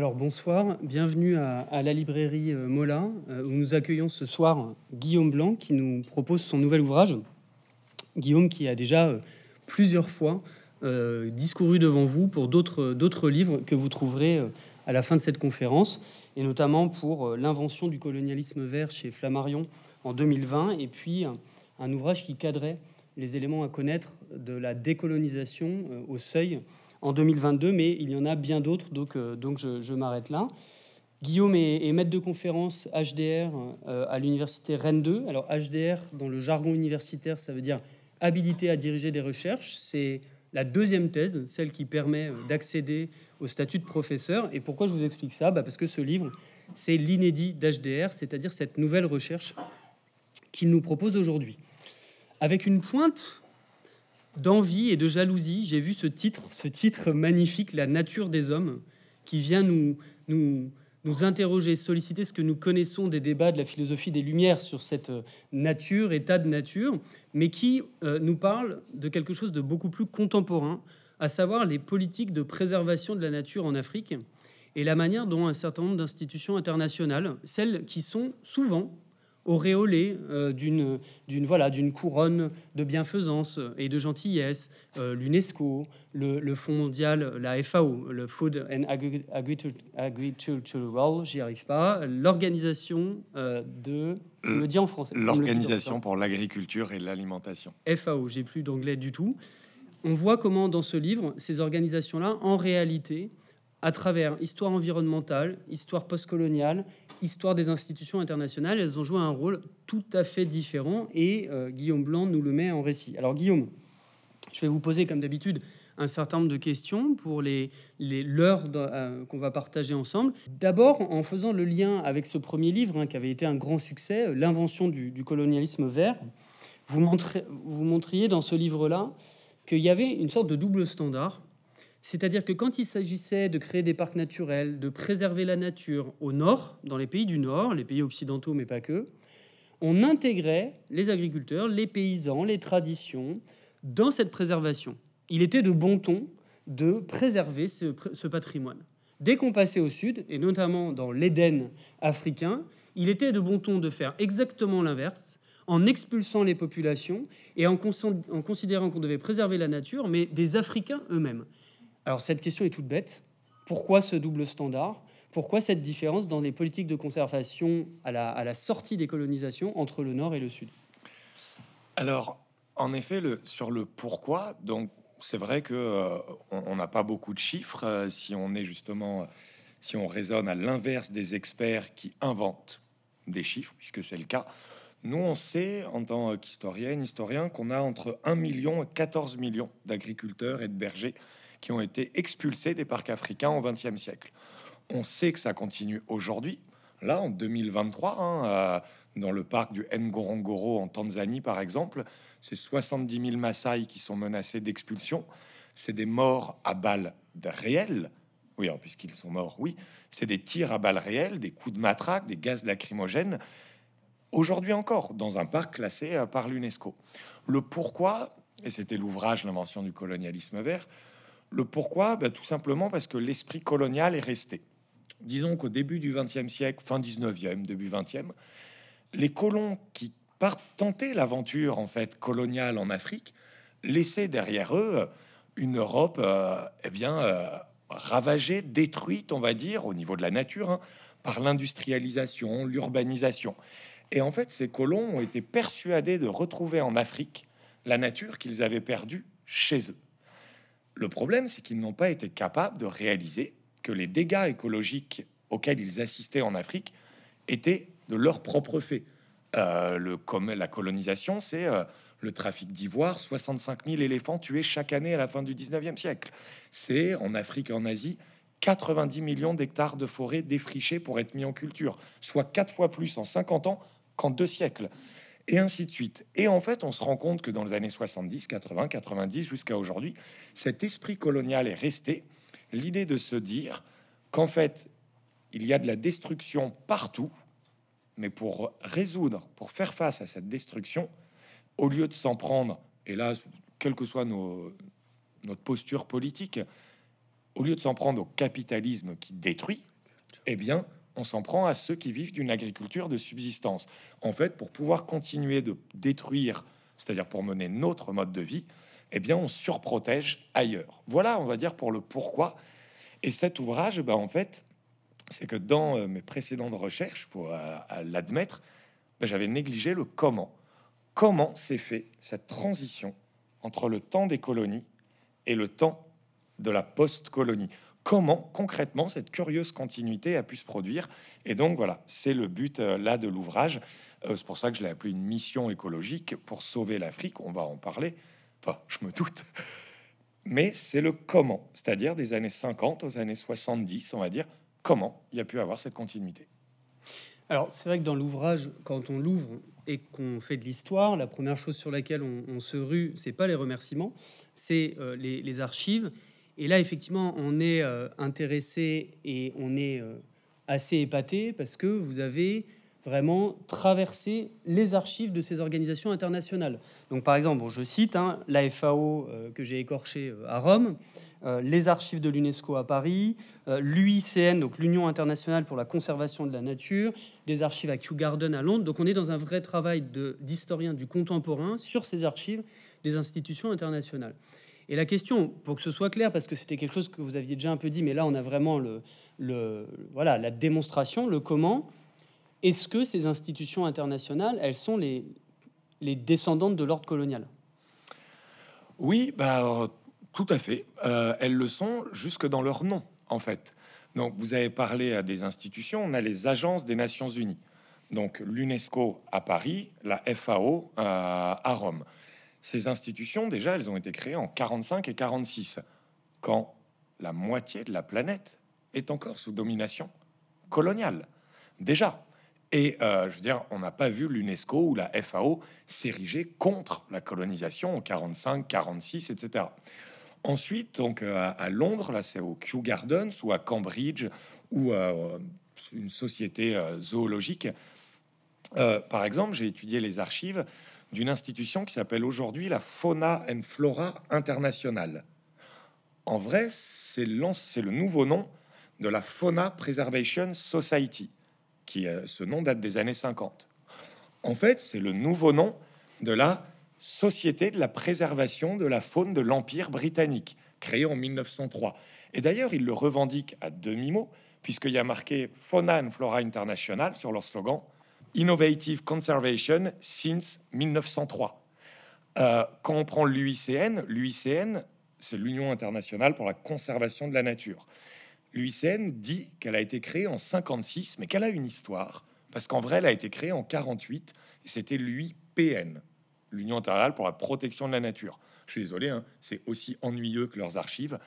Alors bonsoir, bienvenue à, la librairie molin euh, Mola, euh, où nous accueillons ce soir Guillaume Blanc qui nous propose son nouvel ouvrage. Guillaume qui a déjà euh, plusieurs fois discouru devant vous pour d'autres livres que vous trouverez à la fin de cette conférence, et notamment pour l'invention du colonialisme vert chez Flammarion en 2020, et puis un ouvrage qui cadrait les éléments à connaître de la décolonisation au seuil en 2022, mais il y en a bien d'autres, donc, euh, donc je, m'arrête là. Guillaume est, maître de conférence HDR euh, à l'université Rennes 2. Alors HDR, dans le jargon universitaire, ça veut dire habilité à diriger des recherches. C'est la deuxième thèse, celle qui permet euh, d'accéder au statut de professeur. Et pourquoi je vous explique ça bah Parce que ce livre, c'est l'inédit d'HDR, c'est-à-dire cette nouvelle recherche qu'il nous propose aujourd'hui. Avec une pointe d'envie et de jalousie. J'ai vu ce titre, ce titre magnifique, La nature des hommes, qui vient nous, nous, nous interroger, solliciter ce que nous connaissons des débats de la philosophie des Lumières sur cette euh, nature, état de nature, mais qui euh, nous parle de quelque chose de beaucoup plus contemporain, à savoir les politiques de préservation de la nature en Afrique et la manière dont un certain nombre d'institutions internationales, celles qui sont souvent auréolé euh, d'une d'une voilà d'une couronne de bienfaisance et de gentillesse, euh, l'UNESCO, le, Fonds mondial, la FAO, le Food and Agricultural, j'y arrive pas, l'organisation euh, de je dis en français, l'organisation pour l'agriculture et l'alimentation. FAO, j'ai plus d'anglais du tout. On voit comment dans ce livre ces organisations-là en réalité à travers histoire environnementale, histoire postcoloniale, histoire des institutions internationales, elles ont joué un rôle tout à fait différent et euh, Guillaume Blanc nous le met en récit. Alors Guillaume, je vais vous poser comme d'habitude un certain nombre de questions pour les, les l'heure euh, qu'on va partager ensemble. D'abord, en faisant le lien avec ce premier livre hein, qui avait été un grand succès, euh, L'invention du, colonialisme vert, vous, montrez, vous montriez dans ce livre-là qu'il y avait une sorte de double standard c'est-à-dire que quand il s'agissait de créer des parcs naturels, de préserver la nature au nord, dans les pays du nord, les pays occidentaux mais pas que, on intégrait les agriculteurs, les paysans, les traditions dans cette préservation. Il était de bon ton de préserver ce, ce patrimoine. Dès qu'on passait au sud, et notamment dans l'Éden africain, il était de bon ton de faire exactement l'inverse, en expulsant les populations et en, considérant qu'on devait préserver la nature, mais des Africains eux-mêmes. Alors cette question est toute bête. Pourquoi ce double standard Pourquoi cette différence dans les politiques de conservation à la, sortie des colonisations entre le Nord et le Sud Alors, en effet, sur le pourquoi, donc c'est vrai que euh, on n'a pas beaucoup de chiffres euh, si on est justement, euh, si on raisonne à l'inverse des experts qui inventent des chiffres, puisque c'est le cas. Nous, on sait, en tant qu'historienne, historien, qu'on a entre 1 million et 14 millions d'agriculteurs et de bergers qui ont été expulsés des parcs africains au XXe siècle. On sait que ça continue aujourd'hui, là en 2023, hein, dans le parc du Ngorongoro en Tanzanie par exemple, c'est 70 000 Maasai qui sont menacés d'expulsion. C'est des morts à balles réelles, oui, puisqu'ils sont morts, oui. C'est des tirs à balles réelles, des coups de matraque, des gaz lacrymogènes. Aujourd'hui encore, dans un parc classé euh, par l'UNESCO. Le pourquoi, et c'était l'ouvrage L'invention du colonialisme vert, le pourquoi ben, Tout simplement parce que l'esprit colonial est resté. Disons qu'au début du XXe siècle, fin 19e, début 20e, les colons qui partent tenter l'aventure en fait coloniale en Afrique laissaient derrière eux une Europe euh, eh bien, euh, ravagée, détruite, on va dire, au niveau de la nature, hein, par l'industrialisation, l'urbanisation. Et en fait, ces colons ont été persuadés de retrouver en Afrique la nature qu'ils avaient perdue chez eux. Le problème, c'est qu'ils n'ont pas été capables de réaliser que les dégâts écologiques auxquels ils assistaient en Afrique étaient de leur propre fait. Euh, le, comme la colonisation, c'est euh, le trafic d'ivoire, 65 000 éléphants tués chaque année à la fin du 19e siècle. C'est en Afrique et en Asie 90 millions d'hectares de forêts défrichés pour être mis en culture, soit quatre fois plus en 50 ans qu'en deux siècles et ainsi de suite. Et en fait, on se rend compte que dans les années 70, 80, 90, jusqu'à aujourd'hui, cet esprit colonial est resté. L'idée de se dire qu'en fait, il y a de la destruction partout, mais pour résoudre, pour faire face à cette destruction, au lieu de s'en prendre, et là, quelle que soit nos, notre posture politique, au lieu de s'en prendre au capitalisme qui détruit, eh bien, on s'en prend à ceux qui vivent d'une agriculture de subsistance. En fait, pour pouvoir continuer de détruire, c'est-à-dire pour mener notre mode de vie, eh bien, on surprotège ailleurs. Voilà, on va dire, pour le pourquoi. Et cet ouvrage, ben, en fait, c'est que dans euh, mes précédentes recherches, pour euh, l'admettre, ben, j'avais négligé le comment. Comment s'est fait cette transition entre le temps des colonies et le temps de la post-colonie comment concrètement cette curieuse continuité a pu se produire. Et donc voilà, c'est le but euh, là de l'ouvrage. Euh, c'est pour ça que je l'ai appelé une mission écologique pour sauver l'Afrique. On va en parler. Enfin, je me doute. Mais c'est le comment, c'est-à-dire des années 50 aux années 70, on va dire, comment il y a pu avoir cette continuité. Alors c'est vrai que dans l'ouvrage, quand on l'ouvre et qu'on fait de l'histoire, la première chose sur laquelle on, se rue, c'est pas les remerciements, c'est euh, les archives et là, effectivement, on est euh, intéressé et on est euh, assez épaté parce que vous avez vraiment traversé les archives de ces organisations internationales. Donc, par exemple, je cite hein, la FAO euh, que j'ai écorché à Rome, les archives de l'UNESCO à Paris, l'UICN, donc l'Union internationale pour la conservation de la nature, les archives à Kew Garden à Londres. Donc, on est dans un vrai travail d'historien du contemporain sur ces archives des institutions internationales. Et la question, pour que ce soit clair, parce que c'était quelque chose que vous aviez déjà un peu dit, mais là on a vraiment le, voilà la démonstration, le comment. Est-ce que ces institutions internationales, elles sont les, les descendantes de l'ordre colonial Oui, bah, tout à fait. Euh, elles le sont jusque dans leur nom, en fait. Donc vous avez parlé à des institutions, on a les agences des Nations Unies. Donc l'UNESCO à Paris, la FAO à Rome. Ces institutions, déjà, elles ont été créées en 45 et 46, quand la moitié de la planète est encore sous domination coloniale. Déjà. Et euh, je veux dire, on n'a pas vu l'UNESCO ou la FAO s'ériger contre la colonisation en 45, 46, etc. Ensuite, donc euh, à Londres, là c'est au Kew Gardens ou à Cambridge ou à euh, une société zoologique. par exemple, j'ai étudié les archives d'une institution qui s'appelle aujourd'hui la Fauna and Flora International. En vrai, c'est le nouveau nom de la Fauna Preservation Society, qui euh, ce nom date des années 50. En fait, c'est le nouveau nom de la Société de la préservation de la faune de l'Empire britannique, créée en 1903. Et d'ailleurs, ils le revendiquent à demi-mot, puisqu'il y a marqué Fauna and Flora International sur leur slogan Innovative Conservation since 1903. Euh, quand on prend l'UICN, l'UICN, c'est l'Union internationale pour la conservation de la nature. L'UICN dit qu'elle a été créée en 56, mais qu'elle a une histoire, parce qu'en vrai, elle a été créée en 48, et c'était l'UIPN, l'Union internationale pour la protection de la nature. Je suis désolé, hein, c'est aussi ennuyeux que leurs archives,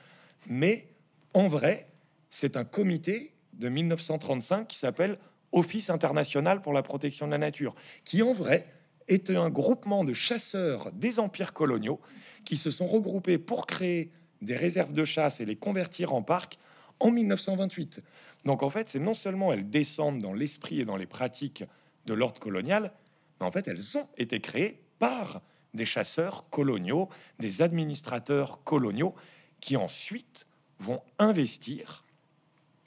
mais en vrai, c'est un comité de 1935 qui s'appelle Office international pour la protection de la nature, qui en vrai est un groupement de chasseurs des empires coloniaux qui se sont regroupés pour créer des réserves de chasse et les convertir en parcs en 1928. Donc en fait, c'est non seulement elles descendent dans l'esprit et dans les pratiques de l'ordre colonial, mais en fait, elles ont été créées par des chasseurs coloniaux, des administrateurs coloniaux, qui ensuite vont investir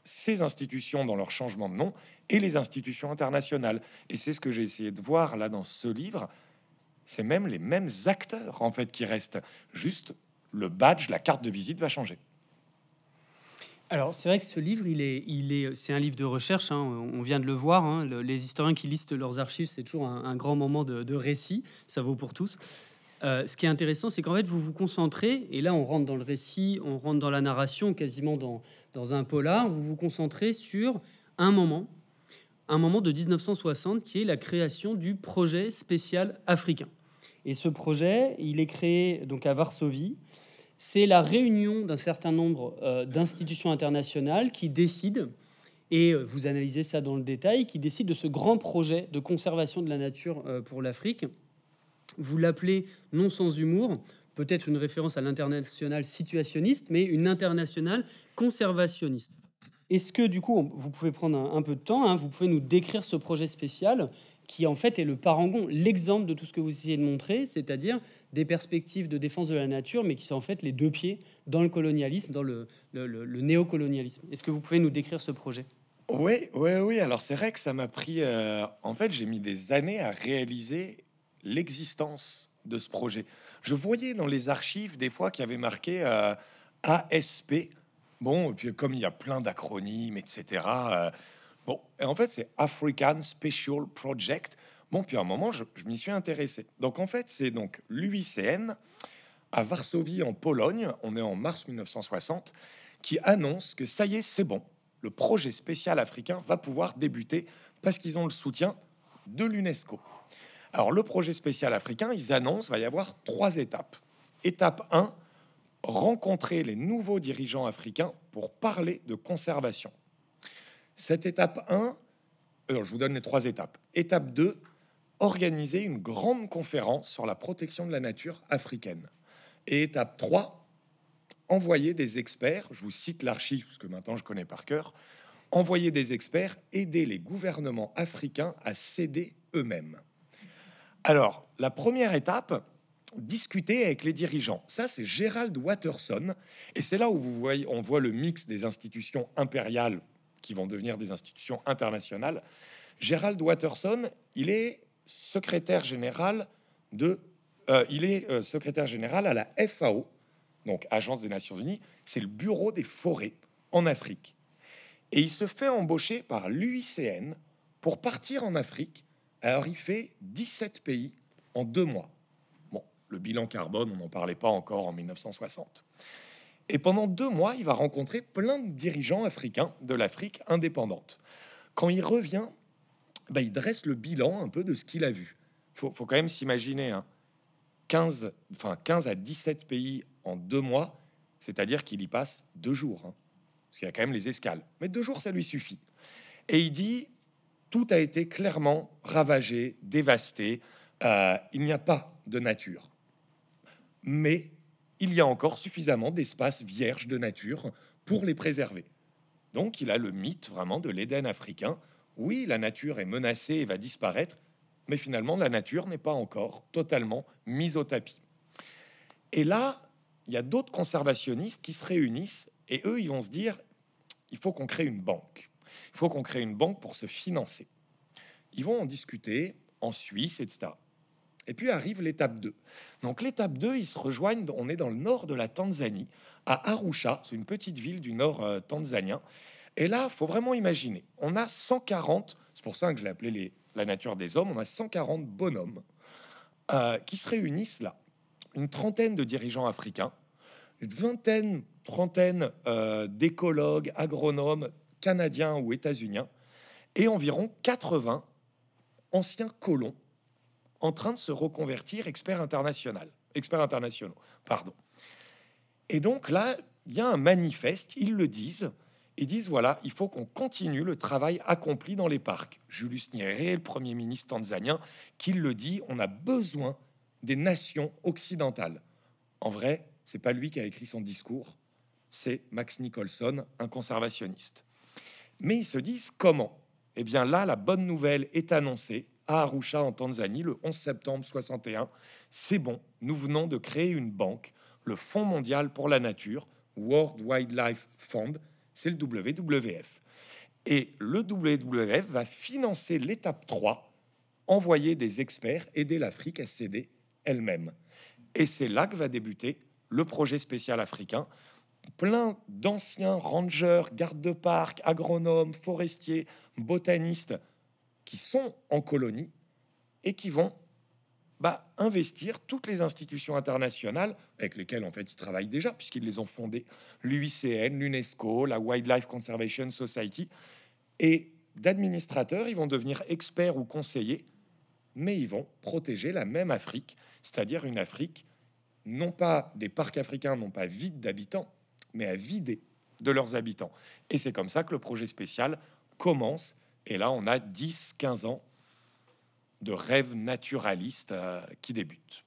ces institutions dans leur changement de nom et les institutions internationales. Et c'est ce que j'ai essayé de voir là dans ce livre. C'est même les mêmes acteurs en fait qui restent. Juste le badge, la carte de visite va changer. Alors, c'est vrai que ce livre, il est, il est, c'est un livre de recherche. Hein. on vient de le voir. Hein. les historiens qui listent leurs archives, c'est toujours un, grand moment de, de, récit. Ça vaut pour tous. Euh, ce qui est intéressant, c'est qu'en fait, vous vous concentrez, et là, on rentre dans le récit, on rentre dans la narration, quasiment dans, un polar, vous vous concentrez sur un moment, un moment de 1960, qui est la création du projet spécial africain. Et ce projet, il est créé donc à Varsovie. C'est la réunion d'un certain nombre euh, d'institutions internationales qui décident, et euh, vous analysez ça dans le détail, qui décident de ce grand projet de conservation de la nature pour l'Afrique. Vous l'appelez non sans humour, peut-être une référence à l'international situationniste, mais une internationale conservationniste. Est-ce que du coup, vous pouvez prendre un, peu de temps, hein, vous pouvez nous décrire ce projet spécial qui en fait est le parangon, l'exemple de tout ce que vous essayez de montrer, c'est-à-dire des perspectives de défense de la nature, mais qui sont en fait les deux pieds dans le colonialisme, dans le, néocolonialisme. Est-ce que vous pouvez nous décrire ce projet Oui, oui, oui. Alors c'est vrai que ça m'a pris, euh, en fait j'ai mis des années à réaliser l'existence de ce projet. Je voyais dans les archives des fois qu'il y avait marqué euh, ASP. Bon, et puis comme il y a plein d'acronymes, etc. Euh, bon, et en fait, c'est African Special Project. Bon, puis à un moment, je, je m'y suis intéressé. Donc en fait, c'est donc l'UICN à Varsovie, en Pologne, on est en mars 1960, qui annonce que ça y est, c'est bon, le projet spécial africain va pouvoir débuter parce qu'ils ont le soutien de l'UNESCO. Alors le projet spécial africain, ils annoncent, va y avoir trois étapes. Étape 1, rencontrer les nouveaux dirigeants africains pour parler de conservation. Cette étape 1, alors je vous donne les trois étapes. Étape 2, organiser une grande conférence sur la protection de la nature africaine. Et étape 3, envoyer des experts, je vous cite l'archive parce que maintenant je connais par cœur, envoyer des experts, aider les gouvernements africains à céder eux-mêmes. Alors, la première étape, discuter avec les dirigeants. Ça, c'est Gérald Watterson. Et c'est là où vous voyez, on voit le mix des institutions impériales qui vont devenir des institutions internationales. Gerald Watterson, il est secrétaire général de, euh, il est euh, secrétaire général à la FAO, donc Agence des Nations Unies. C'est le bureau des forêts en Afrique. Et il se fait embaucher par l'UICN pour partir en Afrique alors, il fait 17 pays en deux mois. Bon, le bilan carbone, on n'en parlait pas encore en 1960. Et pendant deux mois, il va rencontrer plein de dirigeants africains de l'Afrique indépendante. Quand il revient, ben, il dresse le bilan un peu de ce qu'il a vu. Il faut, quand même s'imaginer 15, hein. enfin 15 à 17 pays en deux mois, c'est-à-dire qu'il y passe deux jours. Hein, parce qu'il y a quand même les escales. Mais deux jours, ça lui suffit. Et il dit, tout a été clairement ravagé, dévasté. Euh, il n'y a pas de nature. Mais il y a encore suffisamment d'espaces vierges de nature pour les préserver. Donc il a le mythe vraiment de l'Éden africain. Oui, la nature est menacée et va disparaître, mais finalement la nature n'est pas encore totalement mise au tapis. Et là, il y a d'autres conservationnistes qui se réunissent et eux, ils vont se dire, il faut qu'on crée une banque. Il faut qu'on crée une banque pour se financer. Ils vont en discuter en Suisse, etc. Et puis arrive l'étape 2. Donc l'étape 2, ils se rejoignent, on est dans le nord de la Tanzanie, à Arusha, c'est une petite ville du nord euh, tanzanien. Et là, faut vraiment imaginer, on a 140, c'est pour ça que je l'ai appelé la nature des hommes, on a 140 bonhommes euh, qui se réunissent là. Une trentaine de dirigeants africains, une vingtaine, trentaine euh, d'écologues, agronomes, canadiens ou états-uniens, et environ 80 anciens colons en train de se reconvertir experts, internationaux experts internationaux. Pardon. Et donc là, il y a un manifeste, ils le disent, ils disent voilà, il faut qu'on continue le travail accompli dans les parcs. Julius Nyerere, le premier ministre tanzanien, qui le dit, on a besoin des nations occidentales. En vrai, c'est pas lui qui a écrit son discours, c'est Max Nicholson, un conservationniste. Mais ils se disent comment Eh bien là, la bonne nouvelle est annoncée à Arusha en Tanzanie le 11 septembre 61. C'est bon, nous venons de créer une banque, le Fonds mondial pour la nature, World Wildlife Fund, c'est le WWF. Et le WWF va financer l'étape 3, envoyer des experts aider l'Afrique à céder elle-même. Et c'est là que va débuter le projet spécial africain plein d'anciens rangers, gardes de parc, agronomes, forestiers, botanistes qui sont en colonie et qui vont bah, investir toutes les institutions internationales avec lesquelles en fait ils travaillent déjà puisqu'ils les ont fondées, l'UICN, l'UNESCO, la Wildlife Conservation Society, et d'administrateurs, ils vont devenir experts ou conseillers, mais ils vont protéger la même Afrique, c'est-à-dire une Afrique non pas des parcs africains, non pas vides d'habitants, mais à vider de leurs habitants. Et c'est comme ça que le projet spécial commence. Et là, on a 10-15 ans de rêve naturaliste euh, qui débute.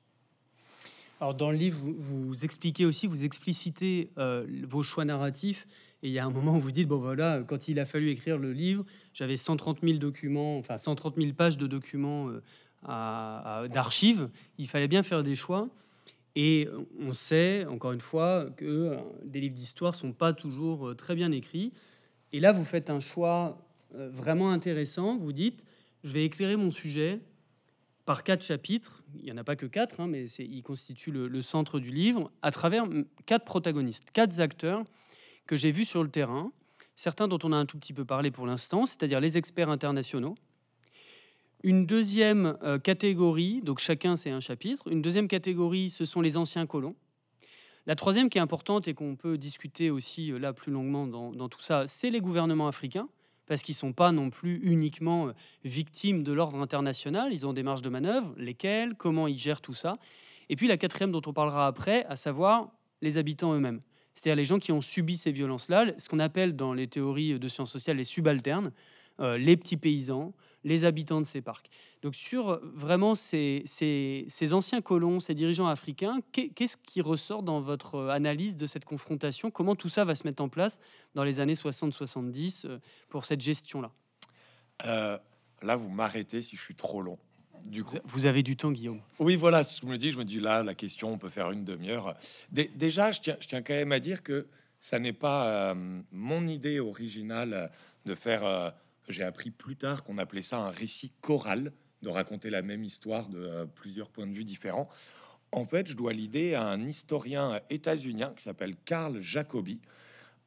Alors dans le livre, vous, expliquez aussi, vous explicitez euh, vos choix narratifs. Et il y a un moment où vous dites, bon voilà, quand il a fallu écrire le livre, j'avais 130 000 documents, enfin 130 000 pages de documents euh, à d'archives. Il fallait bien faire des choix. Et on sait, encore une fois, que euh, des livres d'histoire sont pas toujours euh, très bien écrits. Et là, vous faites un choix euh, vraiment intéressant. Vous dites, je vais éclairer mon sujet par quatre chapitres. Il n'y en a pas que quatre, hein, mais ils constituent le, centre du livre à travers mm, quatre protagonistes, quatre acteurs que j'ai vus sur le terrain. Certains dont on a un tout petit peu parlé pour l'instant, c'est-à-dire les experts internationaux, une deuxième euh, catégorie, donc chacun c'est un chapitre, une deuxième catégorie, ce sont les anciens colons. La troisième qui est importante et qu'on peut discuter aussi euh, là plus longuement dans, tout ça, c'est les gouvernements africains, parce qu'ils ne sont pas non plus uniquement euh, victimes de l'ordre international, ils ont des marges de manœuvre, lesquelles, comment ils gèrent tout ça. Et puis la quatrième dont on parlera après, à savoir les habitants eux-mêmes, c'est-à-dire les gens qui ont subi ces violences-là, ce qu'on appelle dans les théories de sciences sociales les subalternes, les petits paysans, les habitants de ces parcs. Donc sur euh, vraiment ces, anciens colons, ces dirigeants africains, qu'est-ce qui ressort dans votre euh, analyse de cette confrontation Comment tout ça va se mettre en place dans les années 60-70 euh, pour cette gestion-là Là, vous m'arrêtez si je suis trop long. Du coup. Vous avez du temps, Guillaume. Oui, voilà ce que je me dis. Je me dis là, la question, on peut faire une demi-heure. déjà, je tiens, quand même à dire que ça n'est pas mon idée originale de faire j'ai appris plus tard qu'on appelait ça un récit choral, de raconter la même histoire de euh, plusieurs points de vue différents. En fait, je dois l'idée à un historien états-unien qui s'appelle Carl Jacobi,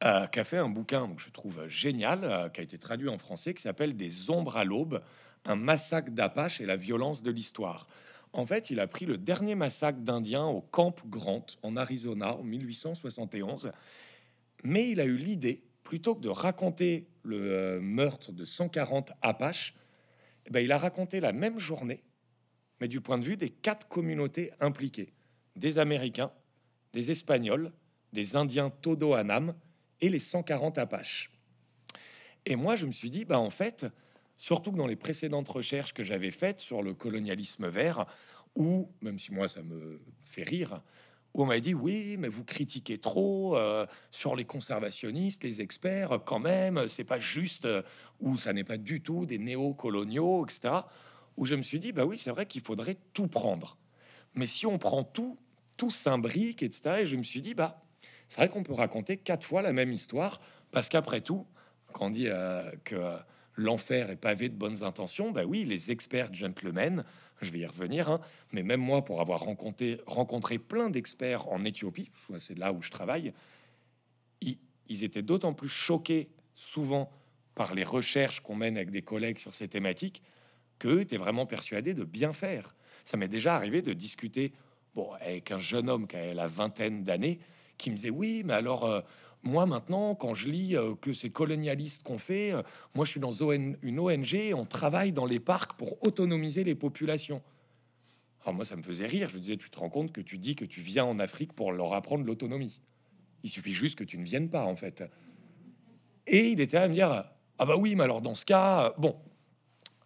euh, qui a fait un bouquin que je trouve génial, euh, qui a été traduit en français, qui s'appelle Des ombres à l'aube, un massacre d'Apache et la violence de l'histoire. En fait, il a pris le dernier massacre d'Indiens au Camp Grant, en Arizona, en 1871, mais il a eu l'idée plutôt que de raconter le euh, meurtre de 140 Apaches, eh ben, il a raconté la même journée, mais du point de vue des quatre communautés impliquées, des Américains, des Espagnols, des Indiens todo hanam et les 140 Apaches. Et moi, je me suis dit, bah, en fait, surtout que dans les précédentes recherches que j'avais faites sur le colonialisme vert, ou même si moi ça me fait rire, où on m'avait dit oui, mais vous critiquez trop euh, sur les conservationnistes, les experts, quand même, c'est pas juste, euh, ou ça n'est pas du tout des néocoloniaux, etc. Où je me suis dit bah oui, c'est vrai qu'il faudrait tout prendre, mais si on prend tout, tout s'imbrique, etc. Et je me suis dit bah c'est vrai qu'on peut raconter quatre fois la même histoire parce qu'après tout, quand on dit euh, que l'enfer est pavé de bonnes intentions, bah oui, les experts gentlemen je vais y revenir, hein. mais même moi, pour avoir rencontré, rencontré plein d'experts en Éthiopie, c'est là où je travaille, ils, étaient d'autant plus choqués souvent par les recherches qu'on mène avec des collègues sur ces thématiques qu'eux étaient vraiment persuadés de bien faire. Ça m'est déjà arrivé de discuter bon, avec un jeune homme qui a la vingtaine d'années qui me disait oui, mais alors euh, moi maintenant, quand je lis euh, que c'est colonialiste qu'on fait, euh, moi je suis dans une ONG, on travaille dans les parcs pour autonomiser les populations. Alors moi ça me faisait rire, je disais tu te rends compte que tu dis que tu viens en Afrique pour leur apprendre l'autonomie. Il suffit juste que tu ne viennes pas en fait. Et il était à me dire ah bah oui mais alors dans ce cas euh, bon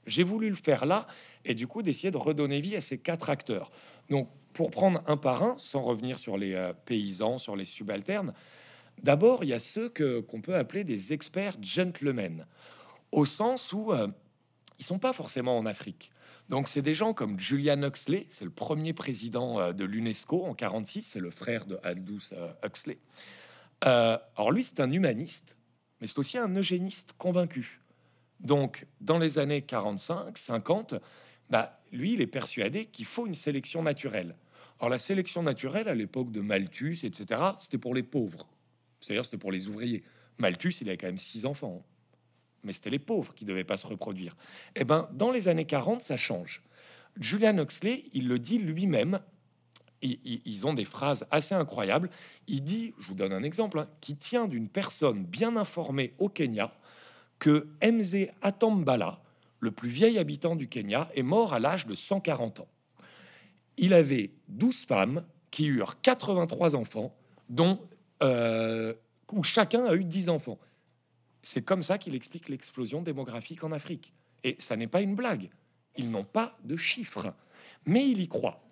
j'ai voulu le faire là et du coup d'essayer de redonner vie à ces quatre acteurs. Donc pour prendre un par un, sans revenir sur les paysans, sur les subalternes, D'abord, il y a ceux qu'on peut appeler des experts gentlemen, au sens où ils euh, ils sont pas forcément en Afrique. Donc, c'est des gens comme Julian Huxley, c'est le premier président euh, de l'UNESCO en 46, c'est le frère de Aldous euh, Huxley. alors, lui, c'est un humaniste, mais c'est aussi un eugéniste convaincu. Donc, dans les années 45, 50, bah, lui, il est persuadé qu'il faut une sélection naturelle. Or la sélection naturelle, à l'époque de Malthus, etc., c'était pour les pauvres. C'est-à-dire, c'était pour les ouvriers. Malthus, il a quand même six enfants. Hein. Mais c'était les pauvres qui ne devaient pas se reproduire. Eh bien, dans les années 40, ça change. Julian Huxley, il le dit lui-même. Ils ont des phrases assez incroyables. Il dit, je vous donne un exemple, hein, qui tient d'une personne bien informée au Kenya que Mzee Atambala, le plus vieil habitant du Kenya, est mort à l'âge de 140 ans. Il avait 12 femmes qui eurent 83 enfants, dont euh, où chacun a eu dix enfants. C'est comme ça qu'il explique l'explosion démographique en Afrique. Et ça n'est pas une blague. Ils n'ont pas de chiffres. Mais il y croit.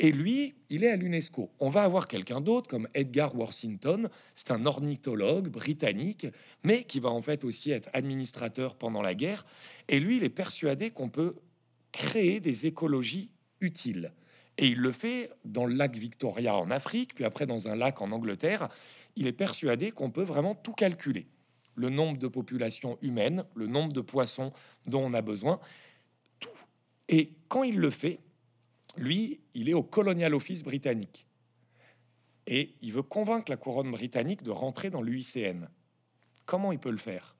Et lui, il est à l'UNESCO. On va avoir quelqu'un d'autre, comme Edgar Worthington, c'est un ornithologue britannique, mais qui va en fait aussi être administrateur pendant la guerre. Et lui, il est persuadé qu'on peut créer des écologies utiles. Et il le fait dans le lac Victoria en Afrique, puis après dans un lac en Angleterre. Il est persuadé qu'on peut vraiment tout calculer. Le nombre de populations humaines, le nombre de poissons dont on a besoin, tout. Et quand il le fait, lui, il est au Colonial Office britannique. Et il veut convaincre la couronne britannique de rentrer dans l'UICN. Comment il peut le faire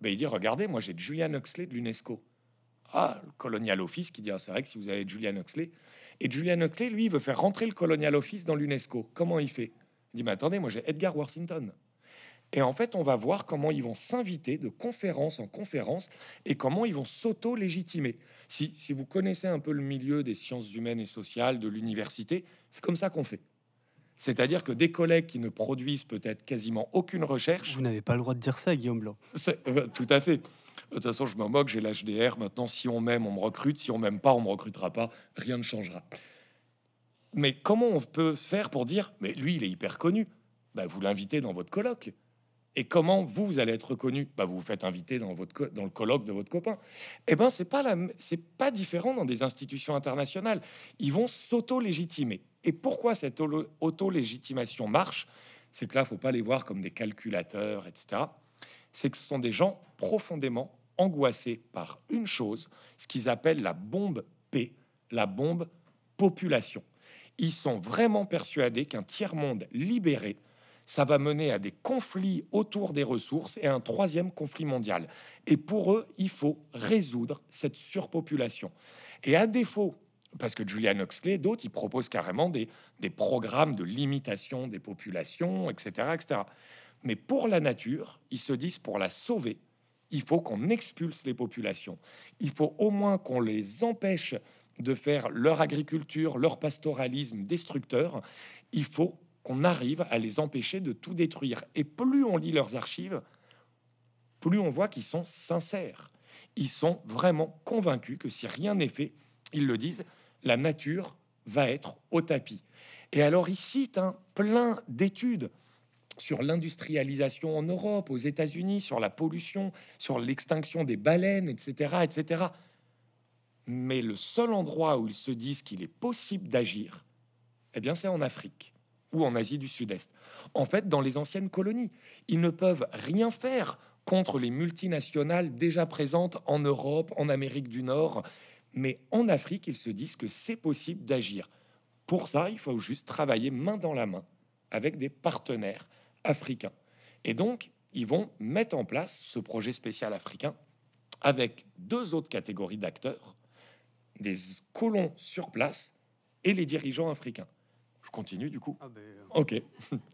ben, Il dit, regardez, moi j'ai Julian Huxley de l'UNESCO. Ah, le Colonial Office qui dit, ah, c'est vrai que si vous avez Julian Huxley, et Julien Huxley, lui, veut faire rentrer le Colonial Office dans l'UNESCO. Comment il fait Il dit, mais attendez, moi j'ai Edgar Washington. Et en fait, on va voir comment ils vont s'inviter de conférence en conférence et comment ils vont s'auto-légitimer. Si, vous connaissez un peu le milieu des sciences humaines et sociales, de l'université, c'est comme ça qu'on fait. C'est-à-dire que des collègues qui ne produisent peut-être quasiment aucune recherche. Vous n'avez pas le droit de dire ça, Guillaume Blanc. Euh, tout à fait. De toute façon, je me moque, j'ai l'HDR. Maintenant, si on m'aime, on me recrute. Si on m'aime pas, on me recrutera pas. Rien ne changera. Mais comment on peut faire pour dire, mais lui, il est hyper connu bah, Vous l'invitez dans votre colloque. Et comment vous, vous allez être reconnu bah, Vous vous faites inviter dans, votre dans le colloque de votre copain. Et eh ben, c'est pas, la c'est pas différent dans des institutions internationales. Ils vont s'auto-légitimer. Et pourquoi cette auto-légitimation marche C'est que là, faut pas les voir comme des calculateurs, etc. C'est que ce sont des gens profondément angoissés par une chose, ce qu'ils appellent la bombe P, la bombe population. Ils sont vraiment persuadés qu'un tiers-monde libéré, ça va mener à des conflits autour des ressources et un troisième conflit mondial. Et pour eux, il faut résoudre cette surpopulation. Et à défaut, parce que Julian Oxley, d'autres, ils proposent carrément des, des programmes de limitation des populations, etc., etc. Mais pour la nature, ils se disent pour la sauver, il faut qu'on expulse les populations. Il faut au moins qu'on les empêche de faire leur agriculture, leur pastoralisme destructeur. Il faut qu'on arrive à les empêcher de tout détruire. Et plus on lit leurs archives, plus on voit qu'ils sont sincères. Ils sont vraiment convaincus que si rien n'est fait, ils le disent, la nature va être au tapis. Et alors ils citent hein, plein d'études sur l'industrialisation en Europe, aux États-Unis, sur la pollution, sur l'extinction des baleines, etc., etc. Mais le seul endroit où ils se disent qu'il est possible d'agir, eh bien, c'est en Afrique ou en Asie du Sud-Est. En fait, dans les anciennes colonies, ils ne peuvent rien faire contre les multinationales déjà présentes en Europe, en Amérique du Nord, mais en Afrique, ils se disent que c'est possible d'agir. Pour ça, il faut juste travailler main dans la main avec des partenaires africain. Et donc, ils vont mettre en place ce projet spécial africain avec deux autres catégories d'acteurs, des colons sur place et les dirigeants africains. Je continue du coup. Ah ben, euh, ok.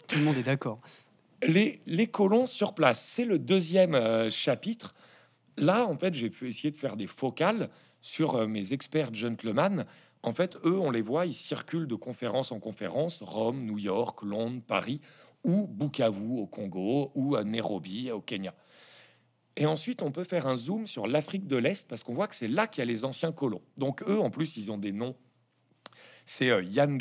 Tout le monde est d'accord. Les, les, colons sur place, c'est le deuxième euh, chapitre. Là, en fait, j'ai pu essayer de faire des focales sur euh, mes experts gentlemen. En fait, eux, on les voit, ils circulent de conférence en conférence, Rome, New York, Londres, Paris ou Bukavu au Congo, ou à Nairobi au Kenya. Et ensuite, on peut faire un zoom sur l'Afrique de l'Est parce qu'on voit que c'est là qu'il y a les anciens colons. Donc eux, en plus, ils ont des noms. C'est euh, Yann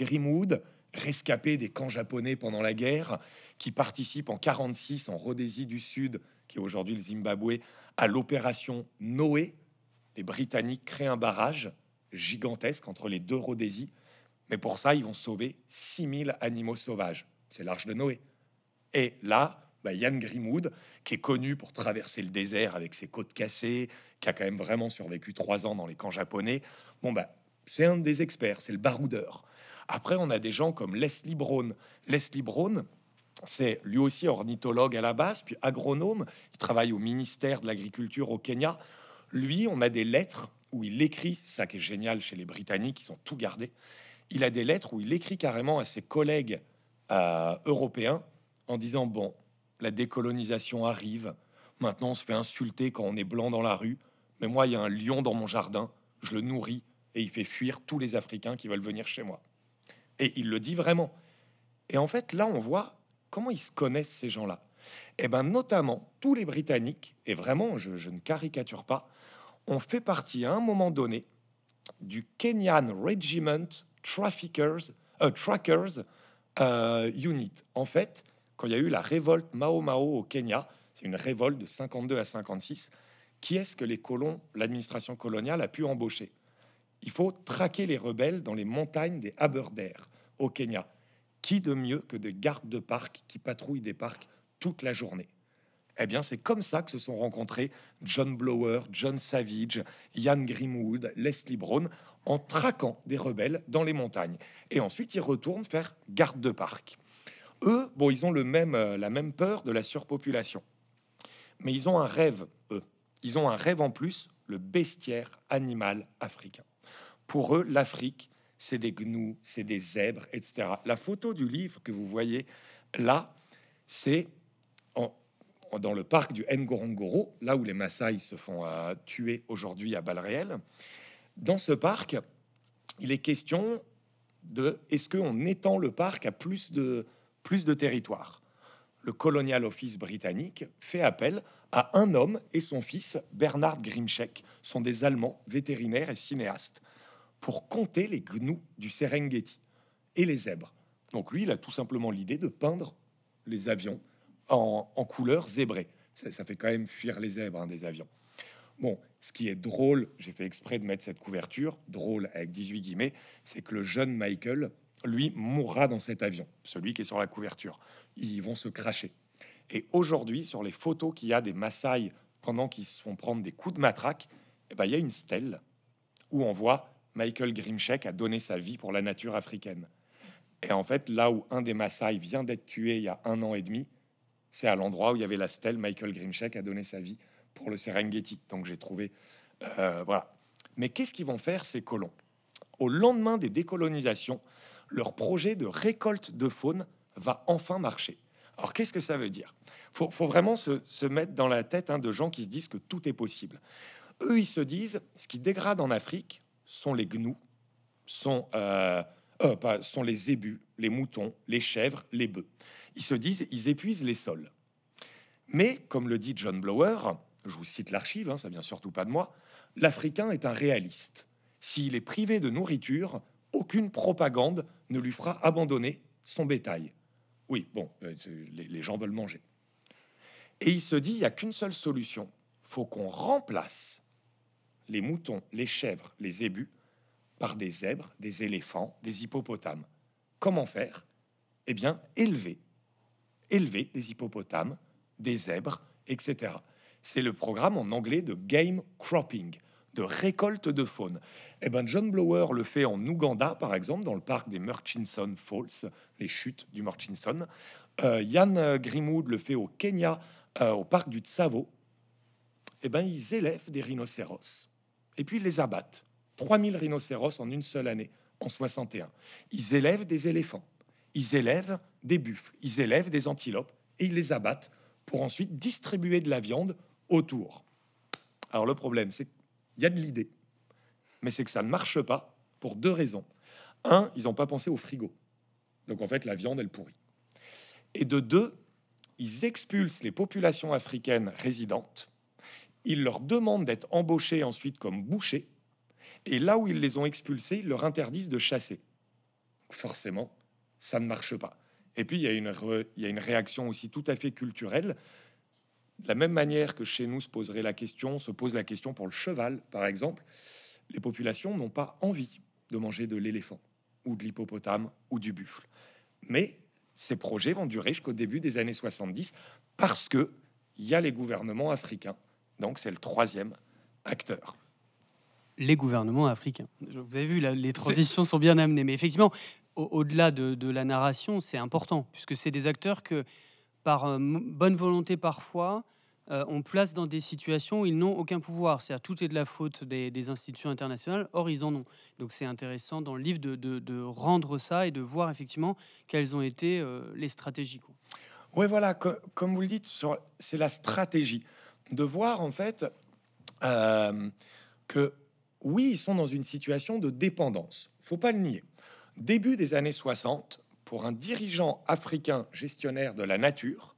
rescapé des camps japonais pendant la guerre, qui participe en 1946 en Rhodésie du Sud, qui est aujourd'hui le Zimbabwe, à l'opération Noé. Les Britanniques créent un barrage gigantesque entre les deux Rhodésies, mais pour ça, ils vont sauver 6000 animaux sauvages. C'est l'arche de Noé. Et là, Yann bah, Grimoud, qui est connu pour traverser le désert avec ses côtes cassées, qui a quand même vraiment survécu trois ans dans les camps japonais, bon, bah, c'est un des experts, c'est le baroudeur. Après, on a des gens comme Leslie Brown. Leslie Brown, c'est lui aussi ornithologue à la base, puis agronome. Il travaille au ministère de l'Agriculture au Kenya. Lui, on a des lettres où il écrit, ça qui est génial chez les Britanniques, ils ont tout gardé. Il a des lettres où il écrit carrément à ses collègues euh, européens en disant bon, la décolonisation arrive, maintenant on se fait insulter quand on est blanc dans la rue, mais moi il y a un lion dans mon jardin, je le nourris et il fait fuir tous les Africains qui veulent venir chez moi. Et il le dit vraiment. Et en fait là on voit comment ils se connaissent ces gens-là. Et eh ben notamment tous les Britanniques, et vraiment je, ne caricature pas, ont fait partie à un moment donné du Kenyan Regiment Traffickers, euh, Trackers euh, Unit. En fait, quand il y a eu la révolte Mao Mao au Kenya, c'est une révolte de 52 à 56, qui est-ce que les colons, l'administration coloniale a pu embaucher Il faut traquer les rebelles dans les montagnes des Aberdare au Kenya. Qui de mieux que des gardes de parc qui patrouillent des parcs toute la journée eh bien, c'est comme ça que se sont rencontrés John Blower, John Savage, Ian Grimwood, Leslie Brown, en traquant des rebelles dans les montagnes. Et ensuite, ils retournent faire garde de parc. Eux, bon, ils ont le même, euh, la même peur de la surpopulation. Mais ils ont un rêve, eux. Ils ont un rêve en plus, le bestiaire animal africain. Pour eux, l'Afrique, c'est des gnous, c'est des zèbres, etc. La photo du livre que vous voyez là, c'est dans le parc du Ngorongoro, là où les Maasai se font euh, tuer aujourd'hui à balles réelles. Dans ce parc, il est question de est-ce qu'on étend le parc à plus de plus de territoire. Le Colonial Office britannique fait appel à un homme et son fils, Bernard Grimschek, sont des Allemands, vétérinaires et cinéastes, pour compter les gnous du Serengeti et les zèbres. Donc lui, il a tout simplement l'idée de peindre les avions en, couleur zébrée. Ça, fait quand même fuir les zèbres hein, des avions. Bon, ce qui est drôle, j'ai fait exprès de mettre cette couverture, drôle avec 18 guillemets, c'est que le jeune Michael lui mourra dans cet avion, celui qui est sur la couverture. Ils vont se cracher. Et aujourd'hui, sur les photos qu'il y a des Maasai pendant qu'ils se font prendre des coups de matraque, eh ben, il y a une stèle où on voit Michael Grimshek a donné sa vie pour la nature africaine. Et en fait, là où un des Maasai vient d'être tué il y a un an et demi, c'est à l'endroit où il y avait la stèle, Michael Grimshek a donné sa vie pour le Serengeti. Donc j'ai trouvé... Euh, voilà. Mais qu'est-ce qu'ils vont faire ces colons Au lendemain des décolonisations, leur projet de récolte de faune va enfin marcher. Alors qu'est-ce que ça veut dire faut, faut vraiment se, mettre dans la tête hein, de gens qui se disent que tout est possible. Eux, ils se disent, ce qui dégrade en Afrique sont les gnous, sont, euh, euh, sont les zébus, les moutons, les chèvres, les bœufs. Ils se disent, ils épuisent les sols. Mais, comme le dit John Blower, je vous cite l'archive, hein, ça vient surtout pas de moi, l'Africain est un réaliste. S'il est privé de nourriture, aucune propagande ne lui fera abandonner son bétail. Oui, bon, euh, les gens veulent manger. Et il se dit, il n'y a qu'une seule solution. faut qu'on remplace les moutons, les chèvres, les ébus par des zèbres, des éléphants, des hippopotames. Comment faire Eh bien, élever. Élever des hippopotames, des zèbres, etc. C'est le programme en anglais de game cropping de récolte de faune. Eh ben John Blower le fait en Ouganda, par exemple, dans le parc des Murchison Falls, les chutes du Murchison. Yann euh, euh, grimwood le fait au Kenya, euh, au parc du Tsavo. et eh ben, ils élèvent des rhinocéros et puis ils les abattent. 3000 rhinocéros en une seule année, en 61. Ils élèvent des éléphants, ils élèvent des buffles, ils élèvent des antilopes et ils les abattent pour ensuite distribuer de la viande autour. Alors le problème, c'est il y a de l'idée. Mais c'est que ça ne marche pas pour deux raisons. Un, ils n'ont pas pensé au frigo. Donc en fait, la viande, elle pourrit. Et de deux, ils expulsent les populations africaines résidentes. Ils leur demandent d'être embauchés ensuite comme bouchers. Et là où ils les ont expulsés, ils leur interdisent de chasser. Forcément, ça ne marche pas. Et puis, il y, une, il y a une réaction aussi tout à fait culturelle de la même manière que chez nous se poserait la question, se pose la question pour le cheval, par exemple, les populations n'ont pas envie de manger de l'éléphant ou de l'hippopotame ou du buffle. Mais ces projets vont durer jusqu'au début des années 70 parce que il y a les gouvernements africains. Donc c'est le troisième acteur. Les gouvernements africains. Vous avez vu, les transitions sont bien amenées. Mais effectivement, au-delà de, la narration, c'est important, puisque c'est des acteurs que par euh, bonne volonté parfois, euh, on place dans des situations où ils n'ont aucun pouvoir. cest à tout est de la faute des, institutions internationales, or ils en ont. Donc c'est intéressant dans le livre de, rendre ça et de voir effectivement quelles ont été euh, les stratégies. Oui, voilà, comme vous le dites, c'est la stratégie. De voir en fait que oui, ils sont dans une situation de dépendance. Faut pas le nier. Début des années 60, pour un dirigeant africain gestionnaire de la nature,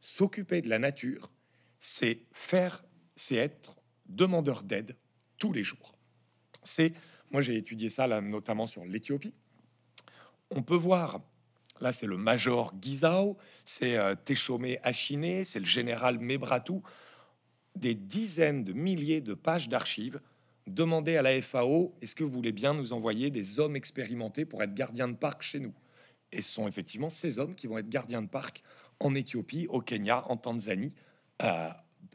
s'occuper de la nature, c'est faire, c'est être demandeur d'aide tous les jours. C'est, moi j'ai étudié ça là, notamment sur l'Éthiopie. On peut voir, là c'est le major Gizao, c'est euh, Téchomé Achiné, c'est le général Mebratou, des dizaines de milliers de pages d'archives. demandées à la FAO, est-ce que vous voulez bien nous envoyer des hommes expérimentés pour être gardiens de parc chez nous et ce sont effectivement ces hommes qui vont être gardiens de parc en Éthiopie, au Kenya, en Tanzanie, euh,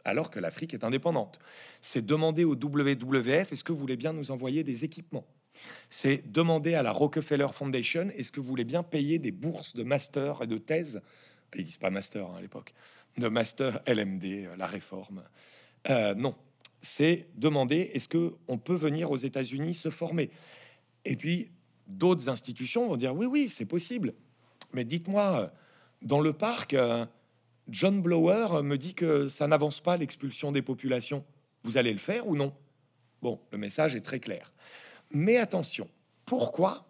alors que l'Afrique est indépendante. C'est demander au WWF, est-ce que vous voulez bien nous envoyer des équipements C'est demander à la Rockefeller Foundation, est-ce que vous voulez bien payer des bourses de master et de thèse Ils disent pas master hein, à l'époque, de master LMD, euh, la réforme. Euh, non, c'est demander, est-ce que on peut venir aux États-Unis se former Et puis, d'autres institutions vont dire oui, oui, c'est possible. Mais dites-moi, euh, dans le parc, euh, John Blower euh, me dit que ça n'avance pas l'expulsion des populations. Vous allez le faire ou non Bon, le message est très clair. Mais attention, pourquoi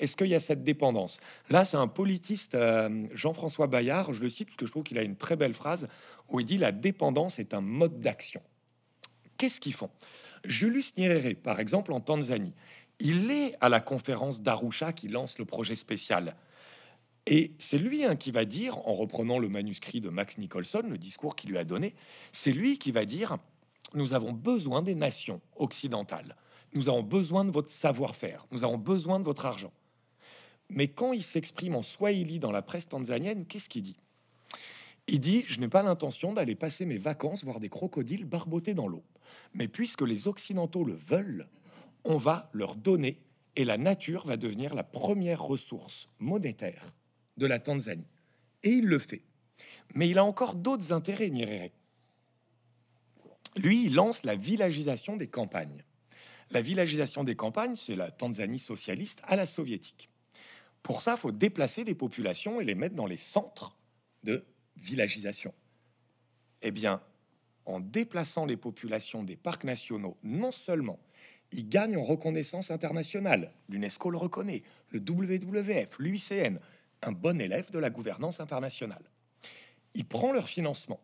est-ce qu'il y a cette dépendance Là, c'est un politiste, Jean-François Bayard, je le cite parce que je trouve qu'il a une très belle phrase, où il dit La dépendance est un mode d'action. Qu'est-ce qu'ils font Julius Nyerere, par exemple, en Tanzanie, il est à la conférence d'Arusha qui lance le projet spécial. Et c'est lui hein, qui va dire, en reprenant le manuscrit de Max Nicholson, le discours qu'il lui a donné, c'est lui qui va dire, nous avons besoin des nations occidentales, nous avons besoin de votre savoir-faire, nous avons besoin de votre argent. Mais quand il s'exprime en swahili dans la presse tanzanienne, qu'est-ce qu'il dit Il dit, je n'ai pas l'intention d'aller passer mes vacances voir des crocodiles barboter dans l'eau. Mais puisque les Occidentaux le veulent, on va leur donner et la nature va devenir la première ressource monétaire de la Tanzanie. Et il le fait. Mais il a encore d'autres intérêts, Nyerere. Lui, il lance la villagisation des campagnes. La villagisation des campagnes, c'est la Tanzanie socialiste à la soviétique. Pour ça, il faut déplacer des populations et les mettre dans les centres de villagisation. Eh bien, en déplaçant les populations des parcs nationaux, non seulement il gagne en reconnaissance internationale. L'UNESCO le reconnaît, le WWF, l'UICN, un bon élève de la gouvernance internationale. Il prend leur financement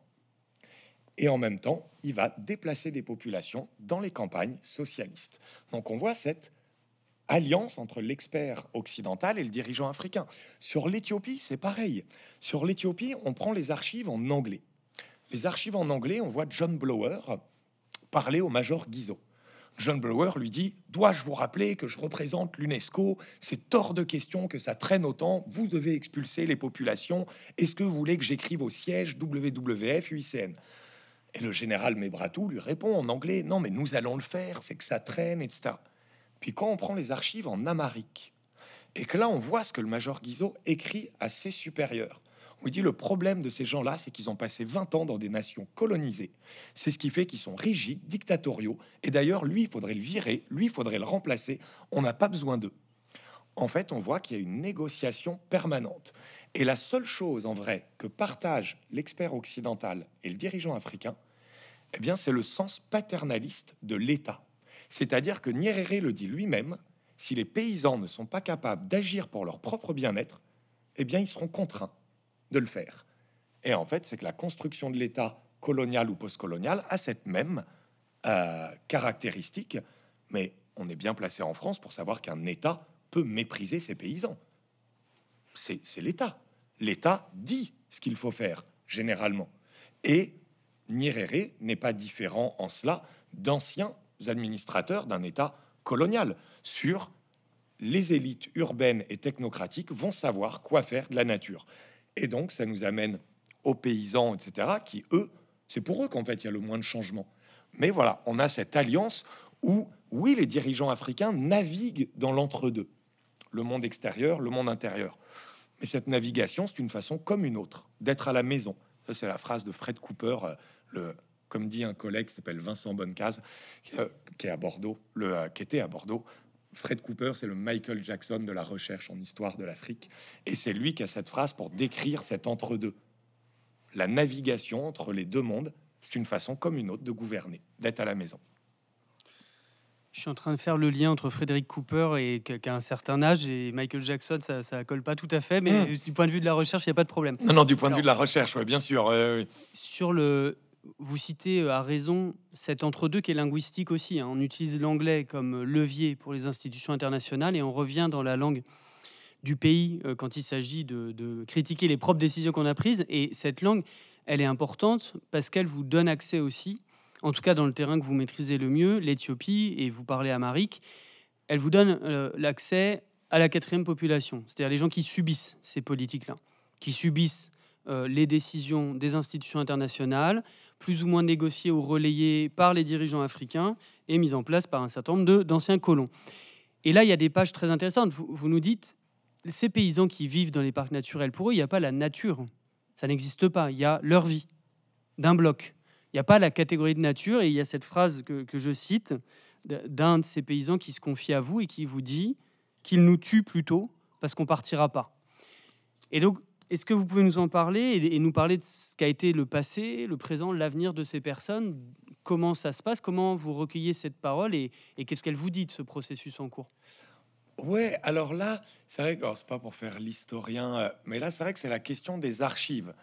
et en même temps, il va déplacer des populations dans les campagnes socialistes. Donc on voit cette alliance entre l'expert occidental et le dirigeant africain. Sur l'Éthiopie, c'est pareil. Sur l'Éthiopie, on prend les archives en anglais. Les archives en anglais, on voit John Blower parler au major Guizot. John Blower lui dit Dois-je vous rappeler que je représente l'UNESCO C'est hors de question que ça traîne autant. Vous devez expulser les populations. Est-ce que vous voulez que j'écrive au siège WWF UICN Et le général Mébratou lui répond en anglais Non, mais nous allons le faire, c'est que ça traîne, etc. Puis quand on prend les archives en Amérique, et que là on voit ce que le major Guizot écrit à ses supérieurs, on dit le problème de ces gens-là, c'est qu'ils ont passé 20 ans dans des nations colonisées. C'est ce qui fait qu'ils sont rigides, dictatoriaux. Et d'ailleurs, lui, il faudrait le virer, lui, il faudrait le remplacer. On n'a pas besoin d'eux. En fait, on voit qu'il y a une négociation permanente. Et la seule chose, en vrai, que partage l'expert occidental et le dirigeant africain, eh bien, c'est le sens paternaliste de l'État. C'est-à-dire que Nyerere le dit lui-même, si les paysans ne sont pas capables d'agir pour leur propre bien-être, eh bien, ils seront contraints de le faire. Et en fait, c'est que la construction de l'État colonial ou postcolonial a cette même euh, caractéristique, mais on est bien placé en France pour savoir qu'un État peut mépriser ses paysans. C'est l'État. L'État dit ce qu'il faut faire, généralement. Et Nyerere n'est pas différent en cela d'anciens administrateurs d'un État colonial. Sur les élites urbaines et technocratiques vont savoir quoi faire de la nature. Et donc, ça nous amène aux paysans, etc., qui, eux, c'est pour eux qu'en fait, il y a le moins de changement. Mais voilà, on a cette alliance où, oui, les dirigeants africains naviguent dans l'entre-deux, le monde extérieur, le monde intérieur. Mais cette navigation, c'est une façon comme une autre d'être à la maison. Ça, c'est la phrase de Fred Cooper, euh, le, comme dit un collègue qui s'appelle Vincent Bonnecase, euh, qui, est à Bordeaux, le, euh, qui était à Bordeaux Fred Cooper, c'est le Michael Jackson de la recherche en histoire de l'Afrique. Et c'est lui qui a cette phrase pour décrire cet entre-deux. La navigation entre les deux mondes, c'est une façon comme une autre de gouverner, d'être à la maison. Je suis en train de faire le lien entre Frédéric Cooper et qu'à un certain âge et Michael Jackson, ça, ça colle pas tout à fait, mais hmm. du point de vue de la recherche, il n'y a pas de problème. Non, non, du point de vue de la recherche, bien sûr. Sur le, vous citez euh, à raison cet entre-deux qui est linguistique aussi. Hein. On utilise l'anglais comme levier pour les institutions internationales et on revient dans la langue du pays euh, quand il s'agit de, critiquer les propres décisions qu'on a prises. Et cette langue, elle est importante parce qu'elle vous donne accès aussi, en tout cas dans le terrain que vous maîtrisez le mieux, l'Éthiopie, et vous parlez à amharique, elle vous donne euh, l'accès à la quatrième population, c'est-à-dire les gens qui subissent ces politiques-là, qui subissent les décisions des institutions internationales, plus ou moins négocié ou relayé par les dirigeants africains et mis en place par un certain nombre d'anciens colons. Et là, il y a des pages très intéressantes. Vous, nous dites, ces paysans qui vivent dans les parcs naturels, pour eux, il n'y a pas la nature. Ça n'existe pas. Il y a leur vie d'un bloc. Il n'y a pas la catégorie de nature. Et il y a cette phrase que, je cite d'un de ces paysans qui se confie à vous et qui vous dit qu'il nous tue plutôt parce qu'on ne partira pas. Et donc, est-ce que vous pouvez nous en parler et, nous parler de ce qu'a été le passé, le présent, l'avenir de ces personnes Comment ça se passe Comment vous recueillez cette parole et, qu'est-ce qu'elle vous dit de ce processus en cours Ouais, alors là, c'est vrai que c'est pas pour faire l'historien, euh, mais là, c'est vrai que c'est la question des archives.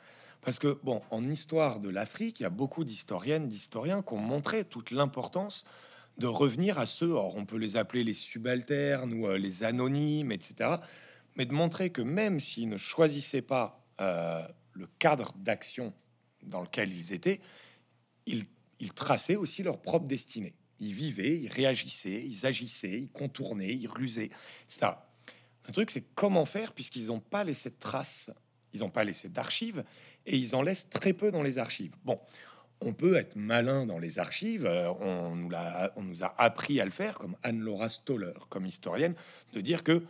Parce que, bon, en histoire de l'Afrique, il y a beaucoup d'historiennes, d'historiens qui ont montré toute l'importance de revenir à ceux, on peut les appeler les subalternes ou euh, les anonymes, etc mais de montrer que même s'ils ne choisissaient pas euh, le cadre d'action dans lequel ils étaient, ils, traçaient aussi leur propre destinée. Ils vivaient, ils réagissaient, ils agissaient, ils contournaient, ils rusaient, ça. Le truc, c'est comment faire puisqu'ils n'ont pas laissé de traces, ils n'ont pas laissé d'archives et ils en laissent très peu dans les archives. Bon, on peut être malin dans les archives, euh, on nous a appris à le faire, comme Anne-Laura Stoller, comme historienne, de dire que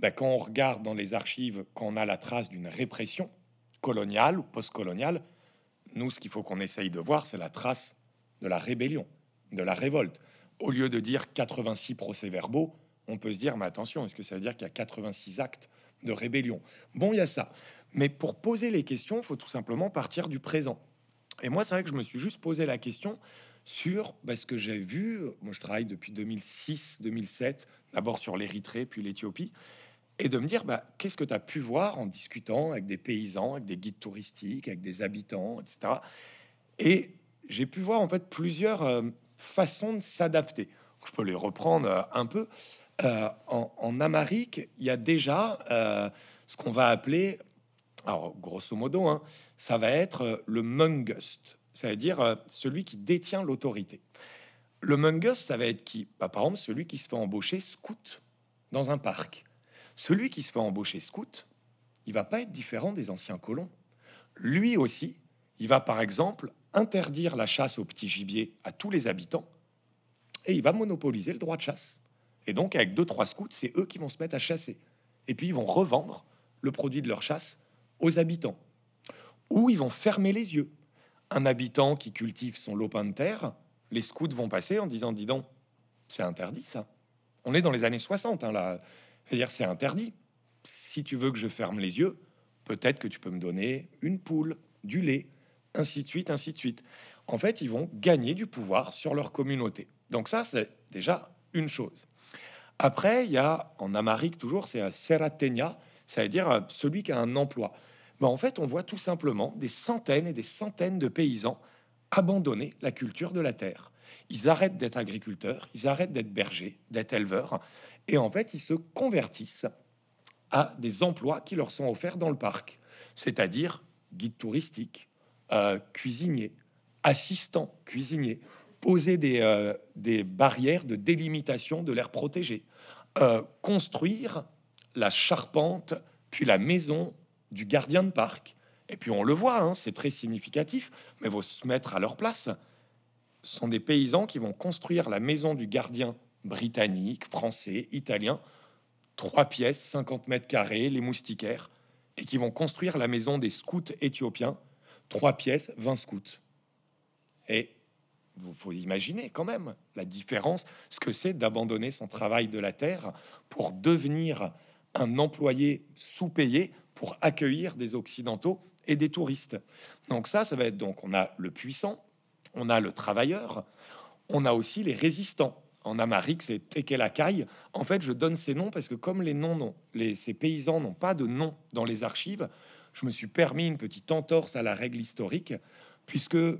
ben, quand on regarde dans les archives, qu'on a la trace d'une répression coloniale ou postcoloniale, nous, ce qu'il faut qu'on essaye de voir, c'est la trace de la rébellion, de la révolte. Au lieu de dire 86 procès-verbaux, on peut se dire, mais attention, est-ce que ça veut dire qu'il y a 86 actes de rébellion Bon, il y a ça. Mais pour poser les questions, il faut tout simplement partir du présent. Et moi, c'est vrai que je me suis juste posé la question sur parce ben, ce que j'ai vu. Moi, je travaille depuis 2006-2007, d'abord sur l'Érythrée, puis l'Éthiopie et de me dire bah, qu'est-ce que tu as pu voir en discutant avec des paysans, avec des guides touristiques, avec des habitants, etc. Et j'ai pu voir en fait plusieurs euh, façons de s'adapter. Je peux les reprendre euh, un peu. Euh, en, Amérique, il y a déjà ce qu'on va appeler, alors grosso modo, hein, ça va être le mungust, », dire celui qui détient l'autorité. Le mungust, ça va être qui bah, Par exemple, celui qui se fait embaucher scout dans un parc celui qui se fait embaucher scout, il va pas être différent des anciens colons. Lui aussi, il va par exemple interdire la chasse au petit gibier à tous les habitants et il va monopoliser le droit de chasse. Et donc, avec deux, trois scouts, c'est eux qui vont se mettre à chasser. Et puis, ils vont revendre le produit de leur chasse aux habitants. Ou ils vont fermer les yeux. Un habitant qui cultive son lopin de terre, les scouts vont passer en disant Dis donc, c'est interdit ça. On est dans les années 60, c'est-à-dire, c'est interdit. Si tu veux que je ferme les yeux, peut-être que tu peux me donner une poule, du lait, ainsi de suite, ainsi de suite. En fait, ils vont gagner du pouvoir sur leur communauté. Donc ça, c'est déjà une chose. Après, il y a en Amérique toujours, c'est Seratenia, ça veut dire celui qui a un emploi. Ben, en fait, on voit tout simplement des centaines et des centaines de paysans abandonner la culture de la terre. Ils arrêtent d'être agriculteurs, ils arrêtent d'être bergers, d'être éleveurs, et en fait, ils se convertissent à des emplois qui leur sont offerts dans le parc, c'est-à-dire guide touristique, euh, cuisinier, assistant cuisinier, poser euh, des, barrières de délimitation de l'air protégé, euh, construire la charpente, puis la maison du gardien de parc. Et puis on le voit, hein, c'est très significatif, mais il se mettre à leur place. Ce sont des paysans qui vont construire la maison du gardien britannique, français, italien, trois pièces, 50 mètres carrés, les moustiquaires, et qui vont construire la maison des scouts éthiopiens, trois pièces, 20 scouts. Et vous pouvez imaginer quand même la différence, ce que c'est d'abandonner son travail de la terre pour devenir un employé sous-payé pour accueillir des Occidentaux et des touristes. Donc ça, ça va être donc on a le puissant, on a le travailleur, on a aussi les résistants en Amérique, c'est Tekelakai. En fait, je donne ces noms parce que comme les noms, les, ces paysans n'ont pas de nom dans les archives, je me suis permis une petite entorse à la règle historique, puisque vous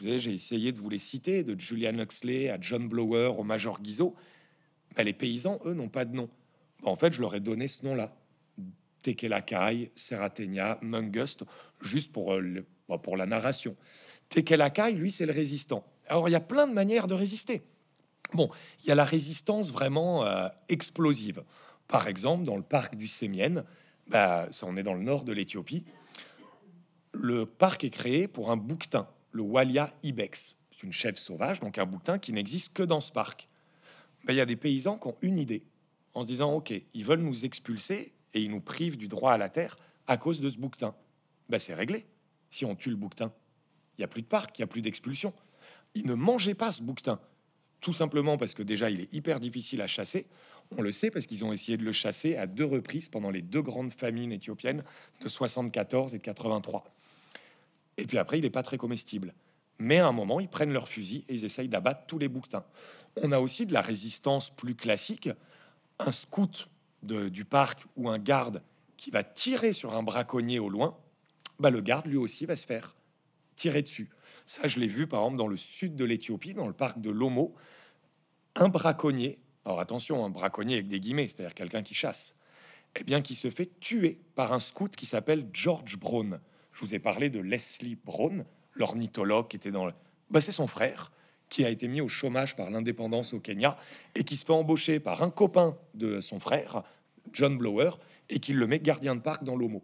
j'ai essayé de vous les citer, de Julian Huxley à John Blower au Major Guizot, mais ben, les paysans, eux, n'ont pas de nom. Ben, en fait, je leur ai donné ce nom-là. Tekelakai, Serratenia, Mungust, juste pour, euh, le, ben, pour la narration. Tekelakai, lui, c'est le résistant. Alors, il y a plein de manières de résister. Bon, il y a la résistance vraiment euh, explosive. Par exemple, dans le parc du Sémienne, bah, on est dans le nord de l'Éthiopie, le parc est créé pour un bouquetin, le Walia ibex. C'est une chèvre sauvage, donc un bouquetin qui n'existe que dans ce parc. Bah, il y a des paysans qui ont une idée, en se disant, OK, ils veulent nous expulser et ils nous privent du droit à la terre à cause de ce bouquetin. Bah, C'est réglé. Si on tue le bouquetin, il n'y a plus de parc, il n'y a plus d'expulsion. Ils ne mangeaient pas ce bouquetin tout simplement parce que déjà il est hyper difficile à chasser. On le sait parce qu'ils ont essayé de le chasser à deux reprises pendant les deux grandes famines éthiopiennes de 74 et de 83. Et puis après, il n'est pas très comestible. Mais à un moment, ils prennent leur fusil et ils essayent d'abattre tous les bouquetins. On a aussi de la résistance plus classique. Un scout du parc ou un garde qui va tirer sur un braconnier au loin, bah le garde lui aussi va se faire tirer dessus. Ça, je l'ai vu par exemple dans le sud de l'Éthiopie, dans le parc de Lomo, un braconnier. Alors attention, un braconnier avec des guillemets, c'est-à-dire quelqu'un qui chasse. Eh bien, qui se fait tuer par un scout qui s'appelle George Brown. Je vous ai parlé de Leslie Brown, l'ornithologue qui était dans le. Bah, c'est son frère qui a été mis au chômage par l'indépendance au Kenya et qui se fait embaucher par un copain de son frère, John Blower, et qui le met gardien de parc dans Lomo.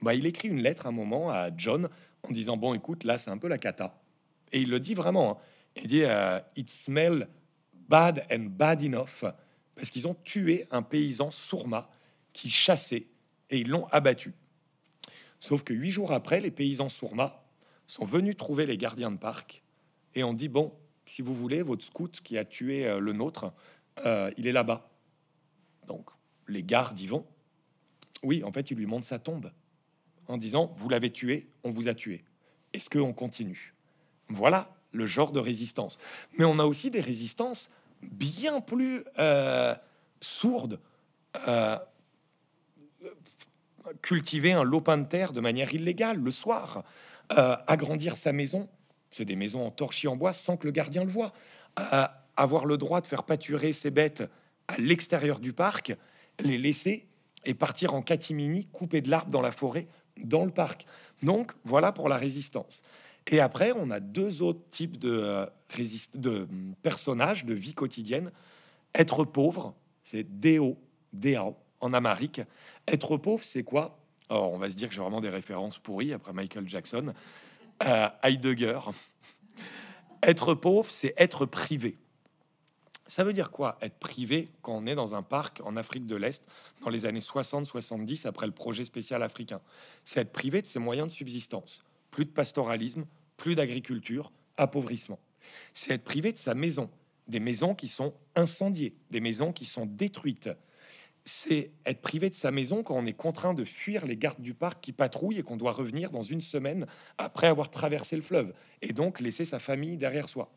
Bah, il écrit une lettre à un moment à John en disant bon, écoute, là, c'est un peu la cata. Et il le dit vraiment. Hein. Il dit euh, it smell bad and bad enough parce qu'ils ont tué un paysan sourma qui chassait et ils l'ont abattu. Sauf que huit jours après, les paysans sourma sont venus trouver les gardiens de parc et ont dit bon, si vous voulez, votre scout qui a tué euh, le nôtre, euh, il est là-bas. Donc les gardes y vont. Oui, en fait, ils lui montrent sa tombe en disant Vous l'avez tué, on vous a tué. Est-ce qu'on continue Voilà le genre de résistance. Mais on a aussi des résistances bien plus euh, sourdes. Euh, cultiver un lopin de terre de manière illégale le soir, euh, agrandir sa maison, c'est des maisons en torchis en bois sans que le gardien le voie, avoir le droit de faire pâturer ses bêtes à l'extérieur du parc, les laisser et partir en catimini, couper de l'arbre dans la forêt dans le parc. Donc voilà pour la résistance. Et après, on a deux autres types de, euh, hum, personnages de vie quotidienne. Être pauvre, c'est déo, déo en amérique. Être pauvre, c'est quoi Alors, on va se dire que j'ai vraiment des références pourries après Michael Jackson, euh, Heidegger. être pauvre, c'est être privé. Ça veut dire quoi être privé quand on est dans un parc en Afrique de l'Est dans les années 60-70 après le projet spécial africain C'est être privé de ses moyens de subsistance. Plus de pastoralisme, plus d'agriculture, appauvrissement. C'est être privé de sa maison, des maisons qui sont incendiées, des maisons qui sont détruites. C'est être privé de sa maison quand on est contraint de fuir les gardes du parc qui patrouillent et qu'on doit revenir dans une semaine après avoir traversé le fleuve et donc laisser sa famille derrière soi.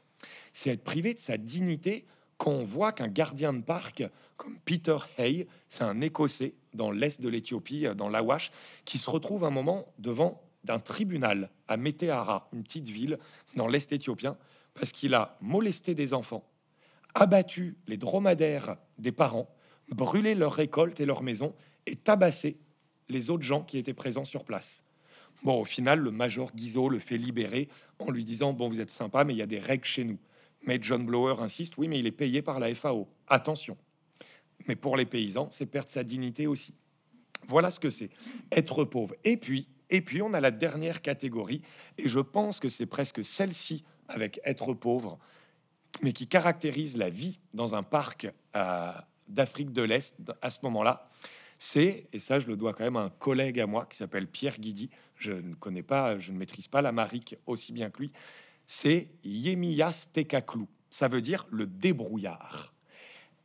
C'est être privé de sa dignité qu'on voit qu'un gardien de parc comme Peter Hay, c'est un Écossais dans l'est de l'Éthiopie, euh, dans l'Awash, qui se retrouve un moment devant d'un tribunal à Metehara, une petite ville dans l'est éthiopien, parce qu'il a molesté des enfants, abattu les dromadaires des parents, brûlé leurs récoltes et leurs maisons et tabassé les autres gens qui étaient présents sur place. Bon, au final, le major Guizot le fait libérer en lui disant Bon, vous êtes sympa, mais il y a des règles chez nous. Mais John Blower insiste, oui, mais il est payé par la FAO. Attention. Mais pour les paysans, c'est perdre sa dignité aussi. Voilà ce que c'est, être pauvre. Et puis, et puis, on a la dernière catégorie, et je pense que c'est presque celle-ci, avec être pauvre, mais qui caractérise la vie dans un parc d'Afrique de l'Est à ce moment-là. C'est, et ça je le dois quand même à un collègue à moi qui s'appelle Pierre Guidi, je ne connais pas, je ne maîtrise pas la marique aussi bien que lui, c'est Yemias Tekaklou. Ça veut dire le débrouillard.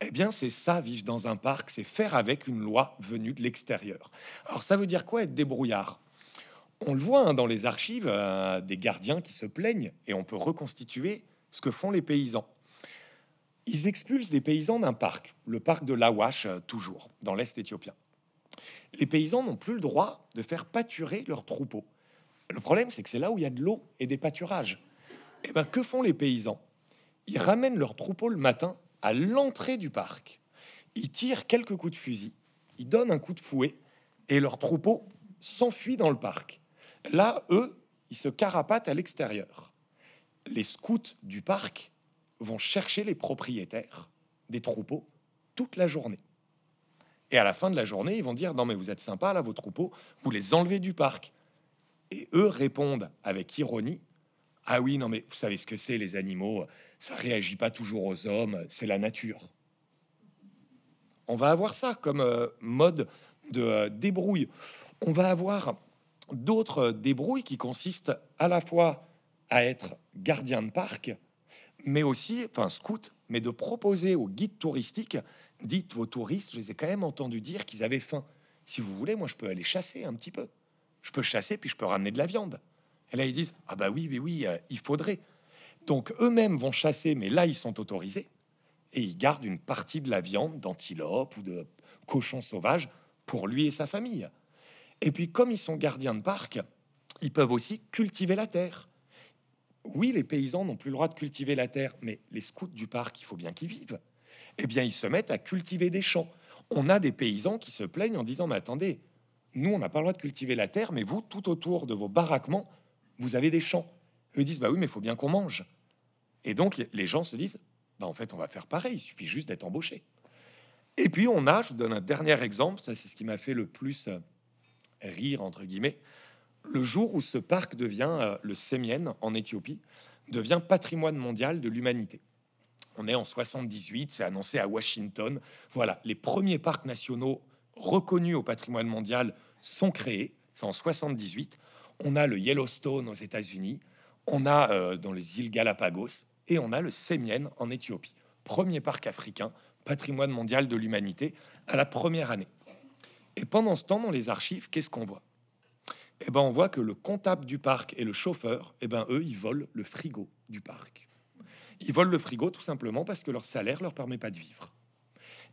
Eh bien, c'est ça, vivre dans un parc, c'est faire avec une loi venue de l'extérieur. Alors, ça veut dire quoi être débrouillard On le voit hein, dans les archives euh, des gardiens qui se plaignent et on peut reconstituer ce que font les paysans. Ils expulsent des paysans d'un parc, le parc de Lawash, euh, toujours, dans l'Est éthiopien. Les paysans n'ont plus le droit de faire pâturer leurs troupeaux. Le problème, c'est que c'est là où il y a de l'eau et des pâturages. Eh ben, que font les paysans Ils ramènent leurs troupeaux le matin à l'entrée du parc. Ils tirent quelques coups de fusil, ils donnent un coup de fouet et leurs troupeaux s'enfuient dans le parc. Là, eux, ils se carapatent à l'extérieur. Les scouts du parc vont chercher les propriétaires des troupeaux toute la journée. Et à la fin de la journée, ils vont dire Non, mais vous êtes sympa, là, vos troupeaux, vous les enlevez du parc. Et eux répondent avec ironie ah oui, non, mais vous savez ce que c'est, les animaux, ça réagit pas toujours aux hommes, c'est la nature. On va avoir ça comme euh, mode de euh, débrouille. On va avoir d'autres euh, débrouilles qui consistent à la fois à être gardien de parc, mais aussi, enfin scout, mais de proposer aux guides touristiques, dites aux touristes, je les ai quand même entendu dire qu'ils avaient faim. Si vous voulez, moi je peux aller chasser un petit peu. Je peux chasser, puis je peux ramener de la viande. Et là, ils disent Ah, bah oui, oui, oui, euh, il faudrait. Donc, eux-mêmes vont chasser, mais là, ils sont autorisés. Et ils gardent une partie de la viande d'antilope ou de cochon sauvage pour lui et sa famille. Et puis, comme ils sont gardiens de parc, ils peuvent aussi cultiver la terre. Oui, les paysans n'ont plus le droit de cultiver la terre, mais les scouts du parc, il faut bien qu'ils vivent. Eh bien, ils se mettent à cultiver des champs. On a des paysans qui se plaignent en disant Mais attendez, nous, on n'a pas le droit de cultiver la terre, mais vous, tout autour de vos baraquements, vous avez des champs. Eux disent, bah oui, mais il faut bien qu'on mange. Et donc, les gens se disent, bah en fait, on va faire pareil, il suffit juste d'être embauché. Et puis, on a, je donne un dernier exemple, ça c'est ce qui m'a fait le plus euh, rire, entre guillemets, le jour où ce parc devient, euh, le Sémienne, en Éthiopie, devient patrimoine mondial de l'humanité. On est en 78, c'est annoncé à Washington. Voilà, les premiers parcs nationaux reconnus au patrimoine mondial sont créés c'est en 78. On a le Yellowstone aux États-Unis, on a euh, dans les îles Galapagos et on a le Semien en Éthiopie. Premier parc africain, patrimoine mondial de l'humanité, à la première année. Et pendant ce temps, dans les archives, qu'est-ce qu'on voit Eh ben, on voit que le comptable du parc et le chauffeur, eh ben, eux, ils volent le frigo du parc. Ils volent le frigo tout simplement parce que leur salaire leur permet pas de vivre.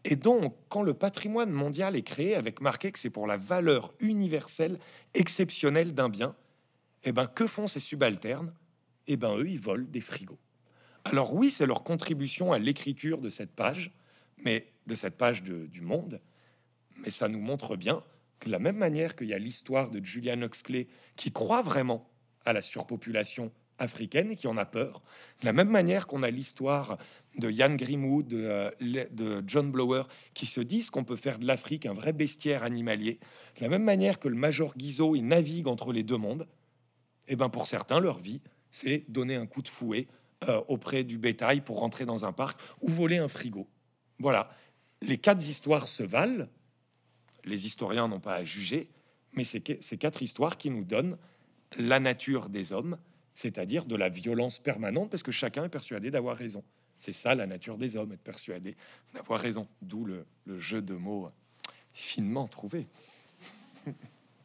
Et donc, quand le patrimoine mondial est créé avec marqué que c'est pour la valeur universelle exceptionnelle d'un bien, eh ben, que font ces subalternes Eh ben, eux, ils volent des frigos. Alors oui, c'est leur contribution à l'écriture de cette page, mais de cette page du Monde, mais ça nous montre bien que de la même manière qu'il y a l'histoire de Julian Huxley qui croit vraiment à la surpopulation africaine qui en a peur. De la même manière qu'on a l'histoire de Yann Grimou, euh, de, John Blower, qui se disent qu'on peut faire de l'Afrique un vrai bestiaire animalier, de la même manière que le Major Guizot, il navigue entre les deux mondes, et eh ben pour certains, leur vie, c'est donner un coup de fouet euh, auprès du bétail pour rentrer dans un parc ou voler un frigo. Voilà. Les quatre histoires se valent, les historiens n'ont pas à juger, mais c'est ces quatre histoires qui nous donnent la nature des hommes, c'est-à-dire de la violence permanente, parce que chacun est persuadé d'avoir raison. C'est ça la nature des hommes, être persuadé d'avoir raison, d'où le, jeu de mots euh, finement trouvé.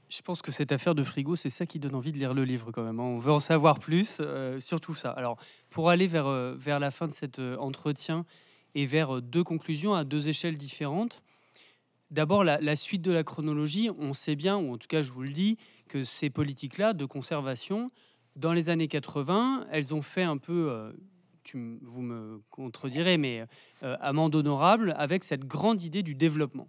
Je pense que cette affaire de frigo, c'est ça qui donne envie de lire le livre quand même. Hein. On veut en savoir plus euh, surtout ça. Alors, pour aller vers, euh, la fin de cet entretien et vers deux conclusions à deux échelles différentes, D'abord, la, suite de la chronologie, on sait bien, ou en tout cas je vous le dis, que ces politiques-là de conservation, dans les années 80, elles ont fait un peu, euh, tu, vous me contredirez, mais euh, amende honorable avec cette grande idée du développement.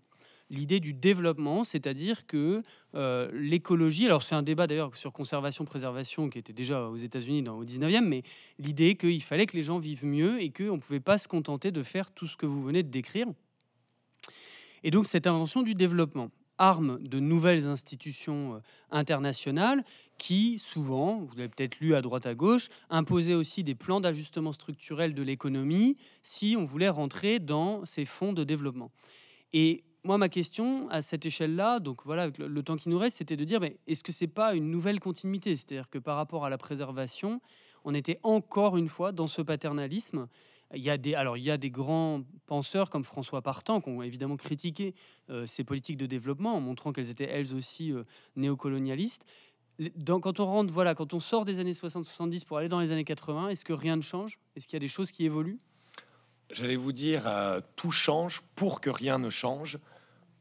L'idée du développement, c'est-à-dire que euh, l'écologie, alors c'est un débat d'ailleurs sur conservation-préservation qui était déjà aux États-Unis dans, au 19e, mais l'idée qu'il fallait que les gens vivent mieux et qu'on ne pouvait pas se contenter de faire tout ce que vous venez de décrire. Et donc cette invention du développement. Armes de nouvelles institutions euh, internationales qui, souvent, vous l'avez peut-être lu à droite à gauche, imposaient aussi des plans d'ajustement structurel de l'économie si on voulait rentrer dans ces fonds de développement. Et moi, ma question à cette échelle-là, donc voilà, avec le, temps qui nous reste, c'était de dire, mais est-ce que c'est pas une nouvelle continuité C'est-à-dire que par rapport à la préservation, on était encore une fois dans ce paternalisme il y a des, alors, il y a des grands penseurs comme François Partant qui ont évidemment critiqué euh, ces politiques de développement en montrant qu'elles étaient elles aussi euh, néocolonialistes. quand on rentre, voilà, quand on sort des années 60-70 pour aller dans les années 80, est-ce que rien ne change Est-ce qu'il y a des choses qui évoluent J'allais vous dire, euh, tout change pour que rien ne change,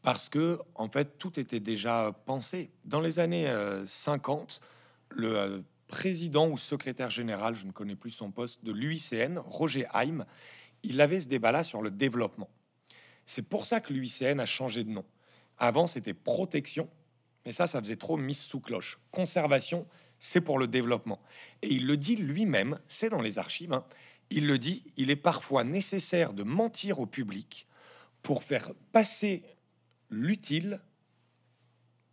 parce que en fait, tout était déjà pensé. Dans les années 50, le président ou secrétaire général, je ne connais plus son poste, de l'UICN, Roger Haim, il avait ce débat-là sur le développement. C'est pour ça que l'UICN a changé de nom. Avant, c'était protection, mais ça, ça faisait trop mise sous cloche. Conservation, c'est pour le développement. Et il le dit lui-même, c'est dans les archives, hein. il le dit, il est parfois nécessaire de mentir au public pour faire passer l'utile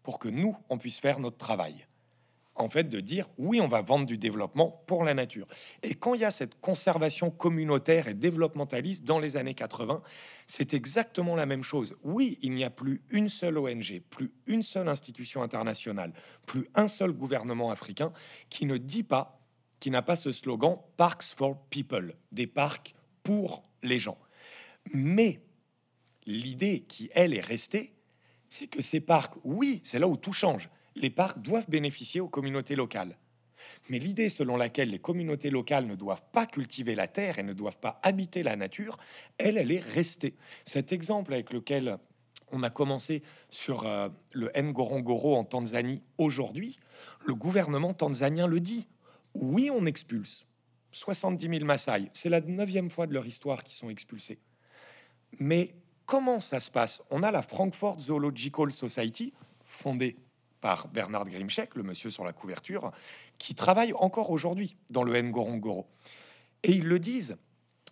pour que nous, on puisse faire notre travail en fait, de dire oui, on va vendre du développement pour la nature. Et quand il y a cette conservation communautaire et développementaliste dans les années 80, c'est exactement la même chose. Oui, il n'y a plus une seule ONG, plus une seule institution internationale, plus un seul gouvernement africain qui ne dit pas, qui n'a pas ce slogan Parks for People, des parcs pour les gens. Mais l'idée qui, elle, est restée, c'est que ces parcs, oui, c'est là où tout change les parcs doivent bénéficier aux communautés locales. Mais l'idée selon laquelle les communautés locales ne doivent pas cultiver la terre et ne doivent pas habiter la nature, elle, elle est restée. Cet exemple avec lequel on a commencé sur euh, le Ngorongoro en Tanzanie aujourd'hui, le gouvernement tanzanien le dit. Oui, on expulse 70 000 Maasai. C'est la neuvième fois de leur histoire qu'ils sont expulsés. Mais comment ça se passe On a la Frankfurt Zoological Society, fondée par Bernard Grimschek, le monsieur sur la couverture, qui travaille encore aujourd'hui dans le Ngorongoro. Et ils le disent,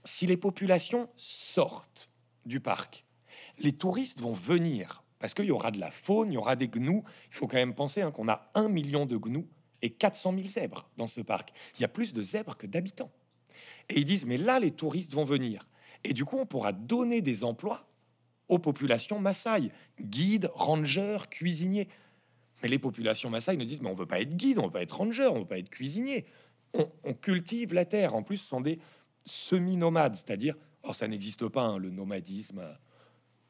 si les populations sortent du parc, les touristes vont venir parce qu'il y aura de la faune, il y aura des gnous. Il faut quand même penser hein, qu'on a un million de gnous et 400 000 zèbres dans ce parc. Il y a plus de zèbres que d'habitants. Et ils disent, mais là, les touristes vont venir. Et du coup, on pourra donner des emplois aux populations Maasai, guides, rangers, cuisiniers. Mais les populations massaïs nous disent, mais on veut pas être guide, on veut pas être ranger, on veut pas être cuisinier. On, cultive la terre. En plus, ce sont des semi-nomades, c'est-à-dire, or ça n'existe pas, hein, le nomadisme, euh,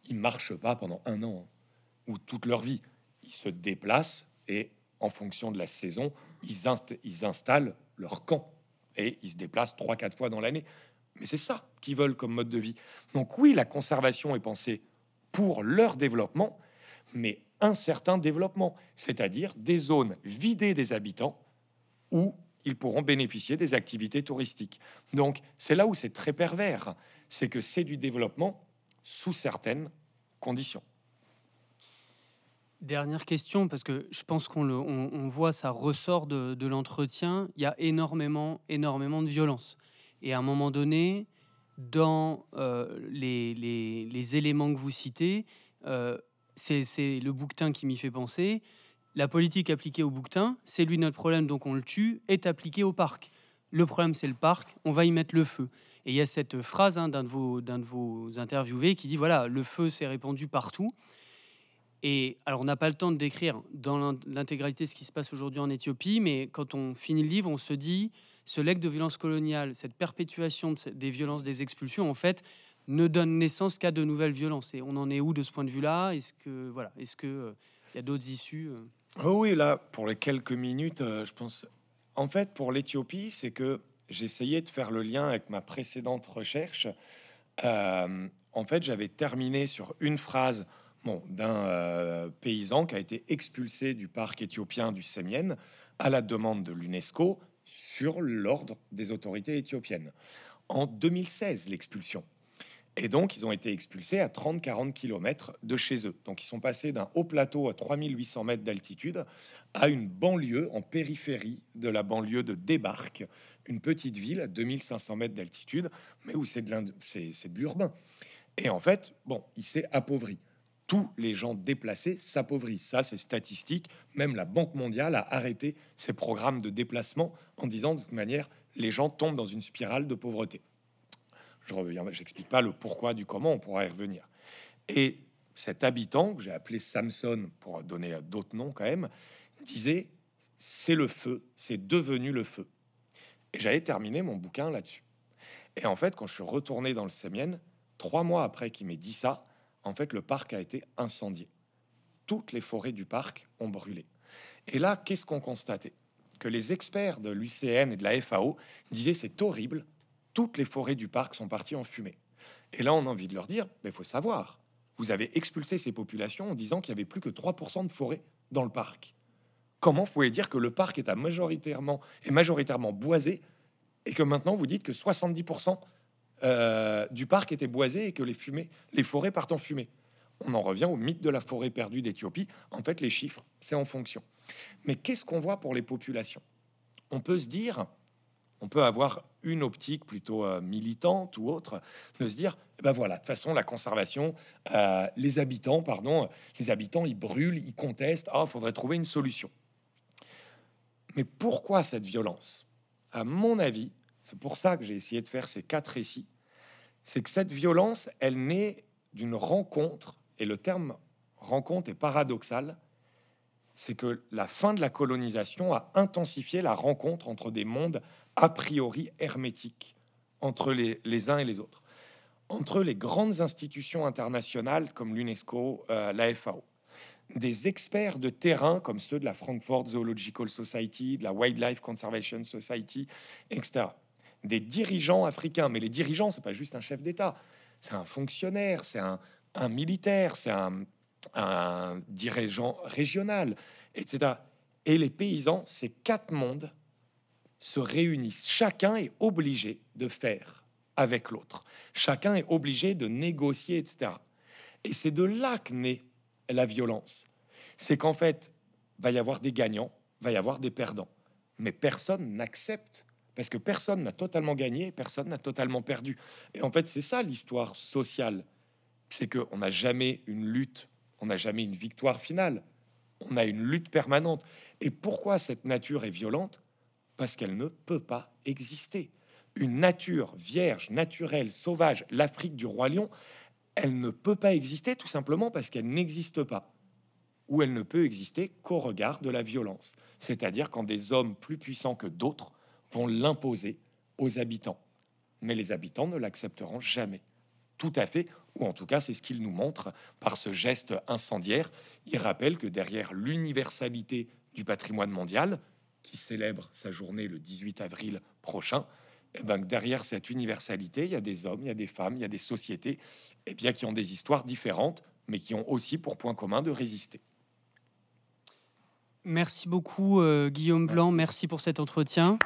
ils marchent pas pendant un an hein, ou toute leur vie. Ils se déplacent et en fonction de la saison, ils, ils installent leur camp et ils se déplacent trois, quatre fois dans l'année. Mais c'est ça qu'ils veulent comme mode de vie. Donc oui, la conservation est pensée pour leur développement, mais un certain développement, c'est-à-dire des zones vidées des habitants où ils pourront bénéficier des activités touristiques. Donc c'est là où c'est très pervers, c'est que c'est du développement sous certaines conditions. Dernière question, parce que je pense qu'on le, on, voit, ça ressort de, l'entretien, il y a énormément, énormément de violence. Et à un moment donné, dans euh, les, éléments que vous citez, euh, c'est le bouquetin qui m'y fait penser. La politique appliquée au bouquetin, c'est lui notre problème, donc on le tue, est appliquée au parc. Le problème, c'est le parc, on va y mettre le feu. Et il y a cette phrase hein, d'un de, vos, de interviewés qui dit, voilà, le feu s'est répandu partout. Et alors, on n'a pas le temps de décrire dans l'intégralité ce qui se passe aujourd'hui en Éthiopie, mais quand on finit le livre, on se dit, ce legs de violence coloniale, cette perpétuation des violences des expulsions, en fait, ne donne naissance qu'à de nouvelles violences. Et on en est où de ce point de vue-là Est-ce que voilà, est-ce que il euh, y a d'autres issues euh oh Oui, là, pour les quelques minutes, euh, je pense. En fait, pour l'Éthiopie, c'est que j'essayais de faire le lien avec ma précédente recherche. en fait, j'avais terminé sur une phrase bon, d'un paysan qui a été expulsé du parc éthiopien du Semien à la demande de l'UNESCO sur l'ordre des autorités éthiopiennes. En 2016, l'expulsion. Et donc, ils ont été expulsés à 30-40 km de chez eux. Donc, ils sont passés d'un haut plateau à 3800 mètres d'altitude à une banlieue en périphérie de la banlieue de Débarque, une petite ville à 2500 mètres d'altitude, mais où c'est de, c'est de l'urbain. Et en fait, bon, il s'est appauvri. Tous les gens déplacés s'appauvrissent. Ça, c'est statistique. Même la Banque mondiale a arrêté ses programmes de déplacement en disant de toute manière, les gens tombent dans une spirale de pauvreté. Je reviens, j'explique pas le pourquoi du comment, on pourra y revenir. Et cet habitant, que j'ai appelé Samson pour donner d'autres noms quand même, disait c'est le feu, c'est devenu le feu. Et j'avais terminé mon bouquin là-dessus. Et en fait, quand je suis retourné dans le Sémienne, trois mois après qu'il m'ait dit ça, en fait, le parc a été incendié. Toutes les forêts du parc ont brûlé. Et là, qu'est-ce qu'on constatait Que les experts de l'UCN et de la FAO disaient c'est horrible, toutes les forêts du parc sont parties en fumée. Et là, on a envie de leur dire, mais ben, il faut savoir, vous avez expulsé ces populations en disant qu'il y avait plus que 3% de forêt dans le parc. Comment vous pouvez dire que le parc est, majoritairement, majoritairement boisé et que maintenant vous dites que 70% euh, du parc était boisé et que les, fumées, les forêts partent en fumée On en revient au mythe de la forêt perdue d'Éthiopie. En fait, les chiffres, c'est en fonction. Mais qu'est-ce qu'on voit pour les populations On peut se dire, on peut avoir une optique plutôt euh, militante ou autre, de se dire, eh ben voilà, de toute façon, la conservation, euh, les habitants, pardon, les habitants, ils brûlent, ils contestent, ah, faudrait trouver une solution. Mais pourquoi cette violence À mon avis, c'est pour ça que j'ai essayé de faire ces quatre récits, c'est que cette violence, elle naît d'une rencontre, et le terme rencontre est paradoxal, c'est que la fin de la colonisation a intensifié la rencontre entre des mondes a priori hermétique entre les, uns et les autres, entre les grandes institutions internationales comme l'UNESCO, euh, la FAO, des experts de terrain comme ceux de la Frankfurt Zoological Society, de la Wildlife Conservation Society, etc. Des dirigeants africains, mais les dirigeants, c'est pas juste un chef d'État, c'est un fonctionnaire, c'est un, militaire, c'est un, un dirigeant régional, etc. Et les paysans, c'est quatre mondes se réunissent. Chacun est obligé de faire avec l'autre. Chacun est obligé de négocier, etc. Et c'est de là que naît la violence. C'est qu'en fait, va y avoir des gagnants, va y avoir des perdants. Mais personne n'accepte, parce que personne n'a totalement gagné, personne n'a totalement perdu. Et en fait, c'est ça l'histoire sociale. C'est qu'on n'a jamais une lutte, on n'a jamais une victoire finale. On a une lutte permanente. Et pourquoi cette nature est violente parce qu'elle ne peut pas exister. Une nature vierge, naturelle, sauvage, l'Afrique du roi lion, elle ne peut pas exister tout simplement parce qu'elle n'existe pas. Ou elle ne peut exister qu'au regard de la violence. C'est-à-dire quand des hommes plus puissants que d'autres vont l'imposer aux habitants. Mais les habitants ne l'accepteront jamais. Tout à fait, ou en tout cas c'est ce qu'il nous montre par ce geste incendiaire. Il rappelle que derrière l'universalité du patrimoine mondial, qui célèbre sa journée le 18 avril prochain, eh ben, derrière cette universalité, il y a des hommes, il y a des femmes, il y a des sociétés eh bien, qui ont des histoires différentes, mais qui ont aussi pour point commun de résister. Merci beaucoup euh, Guillaume Blanc, merci pour cet entretien.